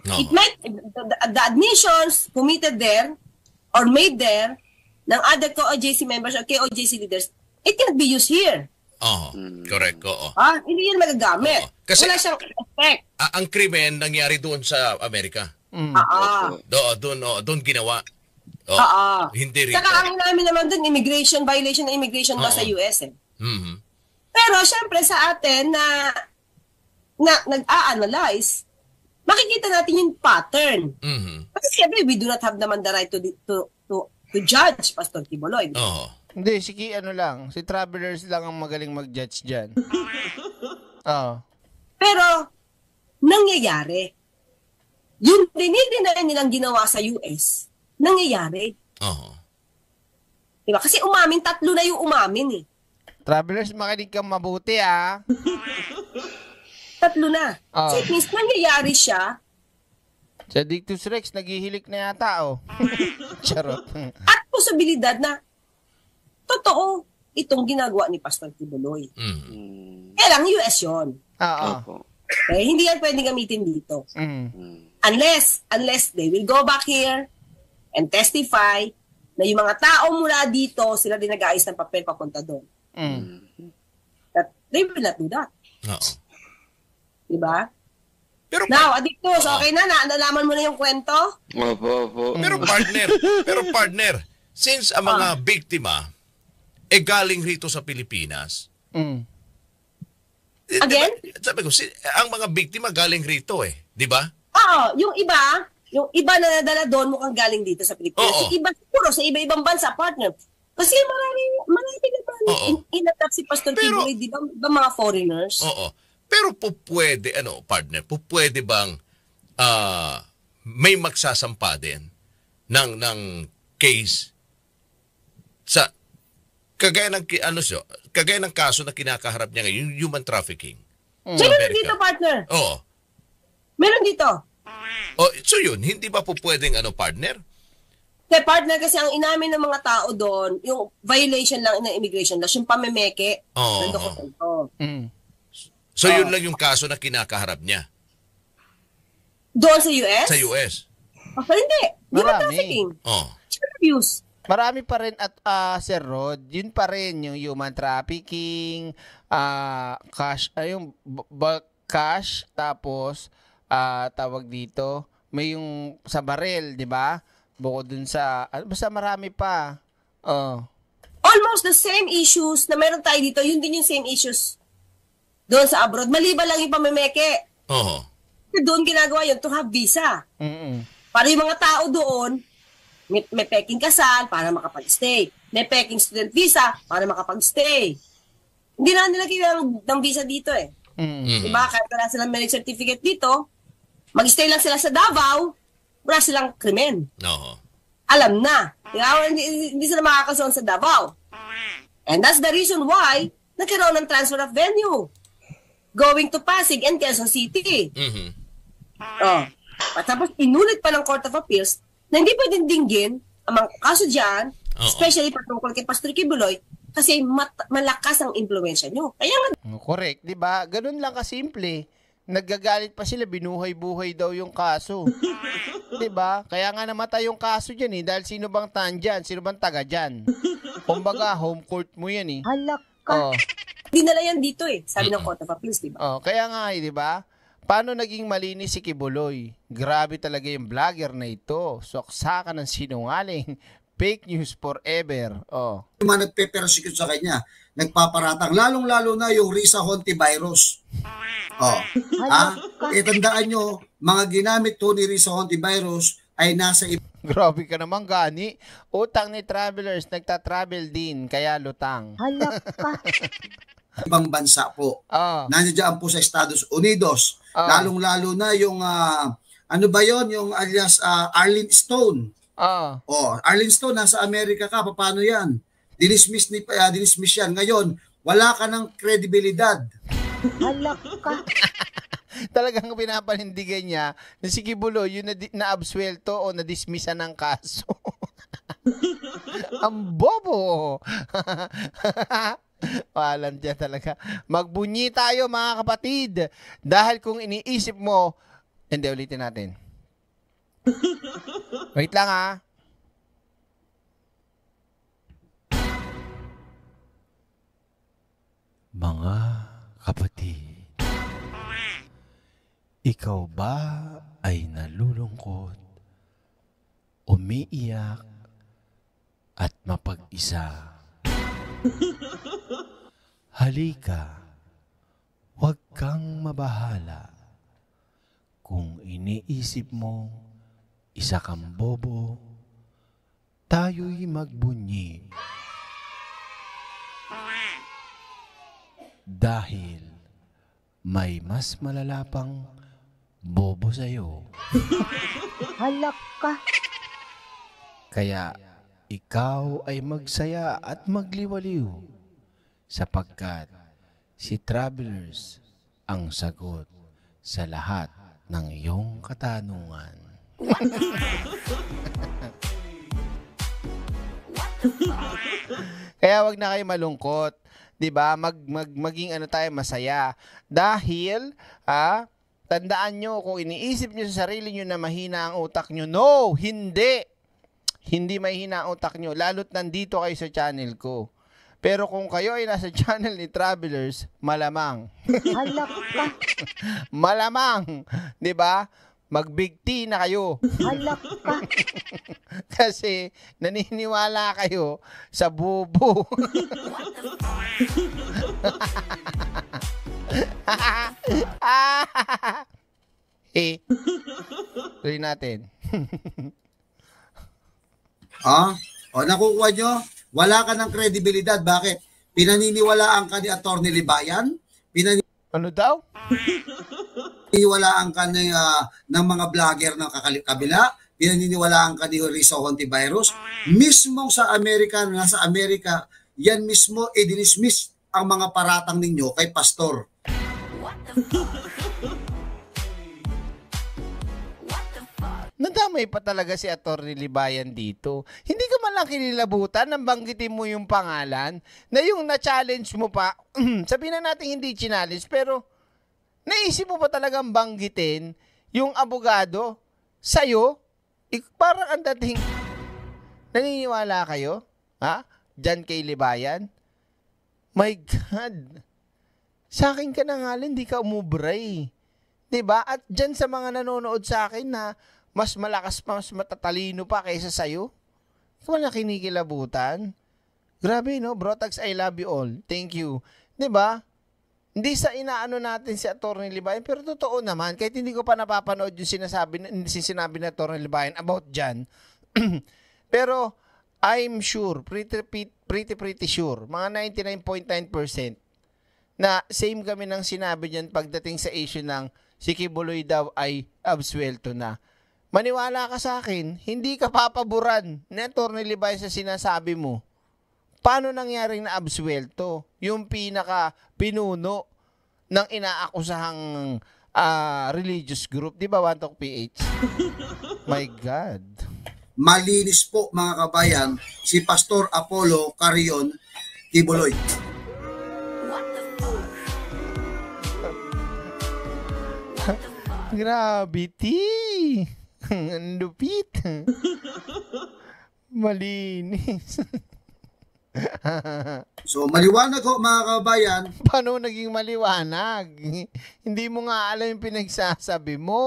Speaker 3: No. It might
Speaker 5: the, the admissions committed there or made there ng other co-OJC members or KOJC leaders, it can be used here.
Speaker 7: Oo, hmm. correct. Oo.
Speaker 5: Ah, hindi yun magagamit. Oo. Kasi, Wala siyang effect.
Speaker 7: A- ang krimen nangyari doon sa Amerika.
Speaker 5: Mm. Ah, ah. Oo.
Speaker 7: Doon, doon, doon ginawa. Oo. Oo. Ah, hindi rin. Saka ang
Speaker 5: namin naman doon, immigration, violation na immigration law sa US eh. Mm-hmm. Pero syempre sa atin na na nag-a-analyze, makikita natin yung pattern.
Speaker 3: Mm-hmm.
Speaker 1: Kasi syempre, we do not have naman the right to, to, to, to judge Pastor Tiboloy. Oo. Oh. Hindi, si Ki, ano lang. Si Travelers lang ang magaling mag-judge dyan. Oo. Ah. Pero, nangyayari. Yung
Speaker 5: dinidinay nilang ginawa sa US, nangyayari. Oo. Diba? Kasi umamin, tatlo na yung umamin eh.
Speaker 1: Travelers, makinig kang mabuti ah. tatlo na. Oh. So it means nangyayari siya. Sa Dictus Rex, naghihilik na yata oh. Charot. At posibilidad na
Speaker 5: totoo itong ginagawa ni Pastor Tibuloy.
Speaker 3: Mm.
Speaker 5: Kaya lang, US yun. Oo. Okay, eh, hindi yan pwedeng gamitin dito. Mm. mm. Unless, unless they will go back here and testify na yung mga tao mula dito, sila din nag-aayos ng papel papunta doon.
Speaker 3: Mm. Mm-hmm.
Speaker 5: That they will not do that. Oo. Diba? Pero Now, Adictus, uh, okay na, na nalaman mo na yung kwento?
Speaker 7: Opo, opo. Pero partner, pero partner, since ang mga uh, biktima, eh galing rito sa Pilipinas. Mm. Eh, Again? Diba, sabi ko, si, ang mga biktima galing rito eh, di ba? Oo, yung iba,
Speaker 5: yung iba na nadala doon mukhang galing dito sa Pilipinas. Oo. Yung iba siguro sa iba-ibang bansa, partner. Kasi marami, marami na parang in, inattack si Pastor Pero, Kibuloy, di ba, ba mga foreigners?
Speaker 7: Oo. Pero po pwede, ano, partner, po pwede bang uh, may magsasampa din ng, ng case sa kagaya ng ano siya, kagaya ng kaso na kinakaharap niya ngayon, yung human trafficking. Mm. Meron dito, partner. Oo. Meron dito. Oh, so yun, hindi ba po pwedeng ano, partner?
Speaker 5: Kasi partner, kasi ang inamin ng mga tao doon, yung violation lang ng immigration laws, yung pamemeke, oh, nandun ko
Speaker 7: oh. mm. So oh. yun lang yung kaso na kinakaharap niya?
Speaker 1: Doon sa US? Sa US. Oh, hindi. Di ba trafficking? Oh. Child abuse. Marami pa rin at uh, Sir Rod, yun pa rin yung human trafficking, uh, cash, ay ah, yung bulk cash, tapos uh, tawag dito, may yung sa barrel, di ba? Bukod dun sa, uh, basta marami pa. Oh. Uh. Almost the same issues na meron tayo dito, yun din yung same issues
Speaker 5: doon sa abroad. Maliba lang yung pamemeke. Oo. Uh-huh. Doon ginagawa yun to have visa. Mm-hmm. Para yung mga tao doon, may, may peking kasal para makapag-stay. May peking student visa para makapag-stay. Hindi na nila kailangan ng visa dito eh.
Speaker 3: Mm-hmm. Diba?
Speaker 5: Kahit wala silang marriage certificate dito, mag-stay lang sila sa Davao, wala silang krimen. Oo. Alam na. Diba? Hindi, hindi sila makakasoon sa Davao. And that's the reason why nagkaroon ng transfer of venue. Going to Pasig and Quezon City. Mm-hmm. Oh. At tapos inulit pa ng Court of Appeals na hindi pwedeng dinggin ang mga kaso dyan, Oo. especially patungkol
Speaker 1: kay Pastor Kibuloy, kasi mat- malakas ang impluensya nyo. Kaya nga... Mm, correct, di ba? Ganun lang kasimple. Nagagalit pa sila, binuhay-buhay daw yung kaso. di ba? Kaya nga namatay yung kaso dyan eh, dahil sino bang tandyan, sino bang taga dyan. Kumbaga, home court mo yan eh. Halak ka. Oh. Dinala yan dito eh, sabi ng Court of Appeals, di ba? Oh, kaya nga eh, di ba? Paano naging malinis si Kibuloy? Grabe talaga yung vlogger na ito. Soksakan ng sinungaling. Fake news forever.
Speaker 2: Oh. Yung mga nagpe-persecute sa kanya, nagpaparatang. Lalong-lalo na yung Risa Honti virus. Oh. ha? Eh, tandaan nyo, mga ginamit to ni Risa Honti virus ay nasa Grabe ka naman, Gani. Utang ni travelers, nagta-travel
Speaker 1: din, kaya lutang. Halak pa.
Speaker 2: ibang bansa po. Oh. Nandiyan po sa Estados Unidos Uh, Lalong-lalo na yung uh, ano ba yon yung alias uh, Arlene Stone. Ah. Uh, oh, Arlene Stone nasa Amerika ka, paano 'yan? Dinismiss ni uh, dinismiss yan. Ngayon, wala ka ng kredibilidad. Halak ka. Talagang pinapanindigan niya na si Kibulo, yun na,
Speaker 1: naabswelto o na-dismissa ng kaso. Ang bobo! Paalam dyan talaga. Magbunyi tayo mga kapatid. Dahil kung iniisip mo, hindi ulitin natin. Wait lang ha.
Speaker 3: Mga kapatid, ikaw ba ay nalulungkot,
Speaker 1: umiiyak, at mapag-isa? Halika, huwag kang mabahala. Kung iniisip mo, isa kang bobo, tayo'y magbunyi. Dahil may mas malalapang pang bobo sa'yo.
Speaker 3: Halak ka.
Speaker 1: Kaya ikaw ay magsaya at magliwaliw sapagkat si Travelers ang sagot sa lahat ng iyong katanungan. Kaya wag na kayo malungkot, 'di ba? Mag, mag maging ano tayo masaya dahil ah tandaan nyo kung iniisip nyo sa sarili nyo na mahina ang utak nyo, no, hindi hindi may hinautak nyo, lalo't nandito kayo sa channel ko. Pero kung kayo ay nasa channel ni Travelers, malamang. malamang, 'di ba? Mag-big tea na kayo. Kasi naniniwala kayo sa bubo. eh, tuloy natin.
Speaker 2: Oh, o nakukuha nyo, wala ka ng kredibilidad. Bakit? Pinaniniwalaan ka ni Atty. Libayan? Pinani ano daw? Pinaniniwalaan ka ni, uh, ng mga vlogger ng kabila? Pinaniniwalaan ka ni Rizzo Antivirus? Mismo sa Amerika, nasa Amerika, yan mismo, idinismiss ang mga paratang ninyo kay Pastor.
Speaker 3: What the fuck?
Speaker 1: nadamay pa talaga si Atty. Libayan dito. Hindi ka man lang kinilabutan nang banggitin mo yung pangalan na yung na-challenge mo pa, sabihin na natin hindi challenge, pero naisip mo pa talagang banggitin yung abogado sa'yo? Parang ang dating, naniniwala kayo? Ha? Diyan kay Libayan? My God! Sa akin ka na nga hindi ka umubray. ba? Diba? At diyan sa mga nanonood sa akin na mas malakas pa, mas matatalino pa kaysa sa'yo. Ikaw na kinikilabutan. Grabe, no? Bro, Brotax, I love you all. Thank you. ba? Diba? Hindi sa inaano natin si Atty. Libayan, pero totoo naman, kahit hindi ko pa napapanood yung sinasabi, sinabi na Atty. Libayan about dyan. pero, I'm sure, pretty, pretty, pretty sure, mga 99.9% na same kami ng sinabi niyan pagdating sa issue ng si Kibuloy daw ay absuelto na maniwala ka sa akin, hindi ka papaboran na Attorney Levi sa sinasabi mo. Paano nangyaring na absuelto yung pinaka pinuno ng inaakusahang uh, religious group, 'di ba? Wantok PH.
Speaker 2: My god. Malinis po mga kabayan si Pastor Apollo Carion
Speaker 1: Grabe, ti! Ang lupit. Malinis.
Speaker 2: so, maliwanag ho mga kabayan.
Speaker 1: Paano naging maliwanag? Hindi mo nga alam yung pinagsasabi mo.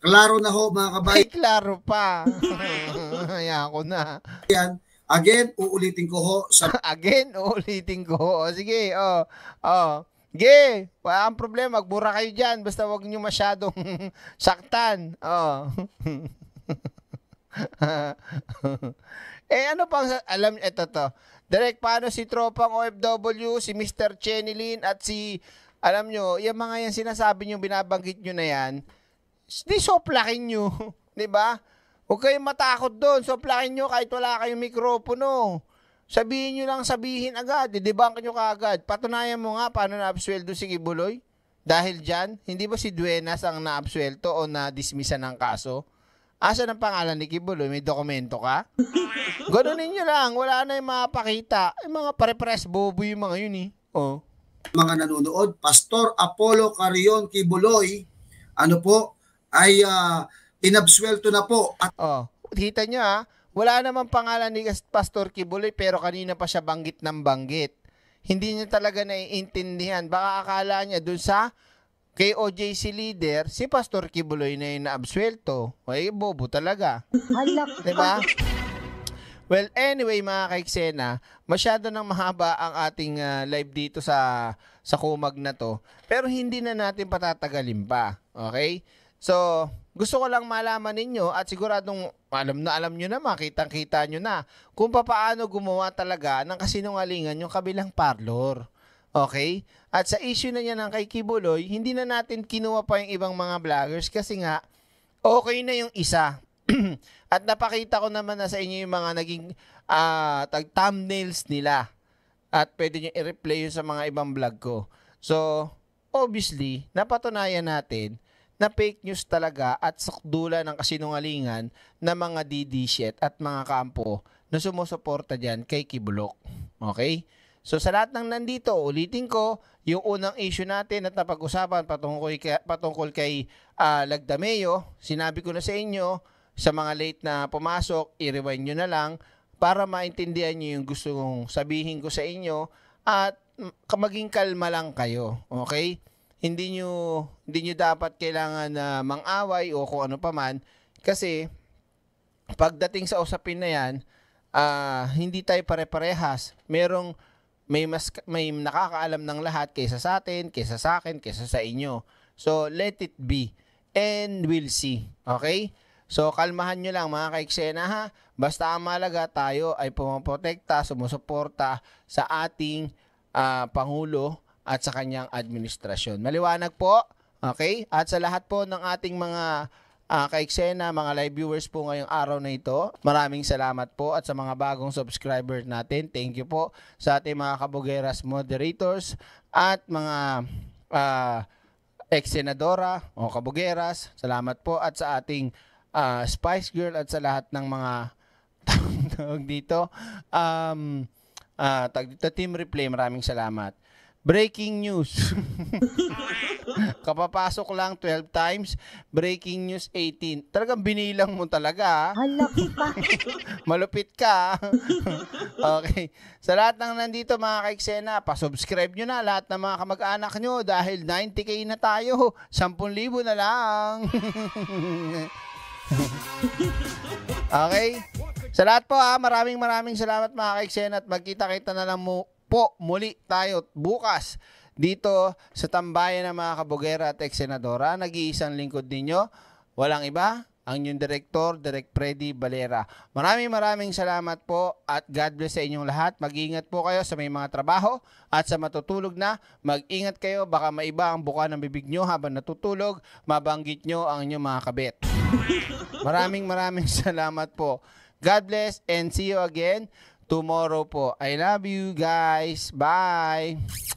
Speaker 1: Klaro na ho mga kabayan. Ay, klaro pa. Kaya ako na. Yan. Again, uulitin ko ho. Sa... Again, uulitin ko ho. Sige, oh, oh. Ge, wala ang problema. Magmura kayo diyan Basta wag niyo masyadong saktan. Oo. eh ano pang alam ito to. Direk paano si tropang OFW, si Mr. Chenilin at si alam nyo, yung mga yan sinasabi nyo, binabanggit nyo na yan, di soplakin nyo. di ba? Huwag kayong matakot doon. Soplakin nyo kahit wala kayong mikropono. Sabihin nyo lang, sabihin agad. Didebunk nyo kaagad. Patunayan mo nga paano naabsweldo si Kibuloy. Dahil dyan, hindi ba si Duenas ang naabsuelto o na-dismissa ng kaso? Asa ng pangalan ni Kibuloy? May dokumento ka? Ganunin nyo lang. Wala na yung mapakita. Yung mga pare-press bobo yung mga yun eh.
Speaker 2: Oh. Mga nanonood, Pastor Apollo Carion Kibuloy, ano po, ay uh, ah, inabsuelto na po. At... Oh,
Speaker 1: kita nyo ah, wala namang pangalan ni Pastor Kibuloy pero kanina pa siya banggit ng banggit. Hindi niya talaga naiintindihan. Baka akala niya dun sa kay OJC leader, si Pastor Kibuloy na yung naabswelto. Ay, bobo talaga. Di ba? Well, anyway mga kaiksena, masyado nang mahaba ang ating uh, live dito sa sa kumag na to. Pero hindi na natin patatagalin pa. Okay? So, gusto ko lang malaman ninyo at siguradong alam na alam nyo na, makitang-kita nyo na kung paano gumawa talaga ng kasinungalingan yung kabilang parlor. Okay? At sa issue na niya ng kay Kibuloy, hindi na natin kinuha pa yung ibang mga vloggers kasi nga, okay na yung isa. At napakita ko naman na sa inyo yung mga naging uh, tag thumbnails nila. At pwede nyo i-replay yun sa mga ibang vlog ko. So, obviously, napatunayan natin na fake news talaga at sakdula ng kasinungalingan ng mga DD shit at mga kampo na sumusuporta dyan kay Kibulok. Okay? So sa lahat ng nandito, ulitin ko, yung unang issue natin at napag-usapan patungkol kay, patungkol kay uh, Lagdameo, sinabi ko na sa inyo, sa mga late na pumasok, i-rewind nyo na lang para maintindihan nyo yung gusto kong sabihin ko sa inyo at maging kalma lang kayo. Okay? hindi nyo, hindi nyo dapat kailangan na mang-away o kung ano paman kasi pagdating sa usapin na yan, uh, hindi tayo pare-parehas. Merong may mas may nakakaalam ng lahat kaysa sa atin, kaysa sa akin, kaysa sa inyo. So let it be and we'll see. Okay? So kalmahan nyo lang mga kaeksena ha. Basta ang malaga tayo ay pumoprotekta, sumusuporta sa ating uh, Pangulo at sa kanyang administrasyon. Maliwanag po, okay? At sa lahat po ng ating mga uh, kaiksena, mga live viewers po ngayong araw na ito. Maraming salamat po at sa mga bagong subscribers natin. Thank you po sa ating mga kabugeras moderators at mga uh, ah, ex-senadora o kabugeras. Salamat po at sa ating uh, Spice Girl at sa lahat ng mga tawag dito. Um, uh, tag dito, Team Replay, maraming salamat. Breaking news. Kapapasok lang 12 times, breaking news 18. Talagang binilang mo talaga. Ah. Malupit ka. Ah. okay. Sa lahat ng nandito mga kaiksena, subscribe nyo na lahat ng mga kamag-anak nyo dahil 90k na tayo. 10,000 na lang. okay? Sa lahat po ha, ah, maraming maraming salamat mga kaiksena at magkita-kita na lang mo po muli tayo bukas dito sa tambayan ng mga kabugera at eksenadora. Nag-iisang lingkod ninyo. Walang iba, ang inyong direktor, Direk Freddy Valera. Maraming maraming salamat po at God bless sa inyong lahat. Mag-ingat po kayo sa may mga trabaho at sa matutulog na. Mag-ingat kayo, baka maiba ang buka ng bibig nyo habang natutulog. Mabanggit nyo ang inyong mga kabit. maraming maraming salamat po. God bless and see you again tomorrow po. I love you guys. Bye!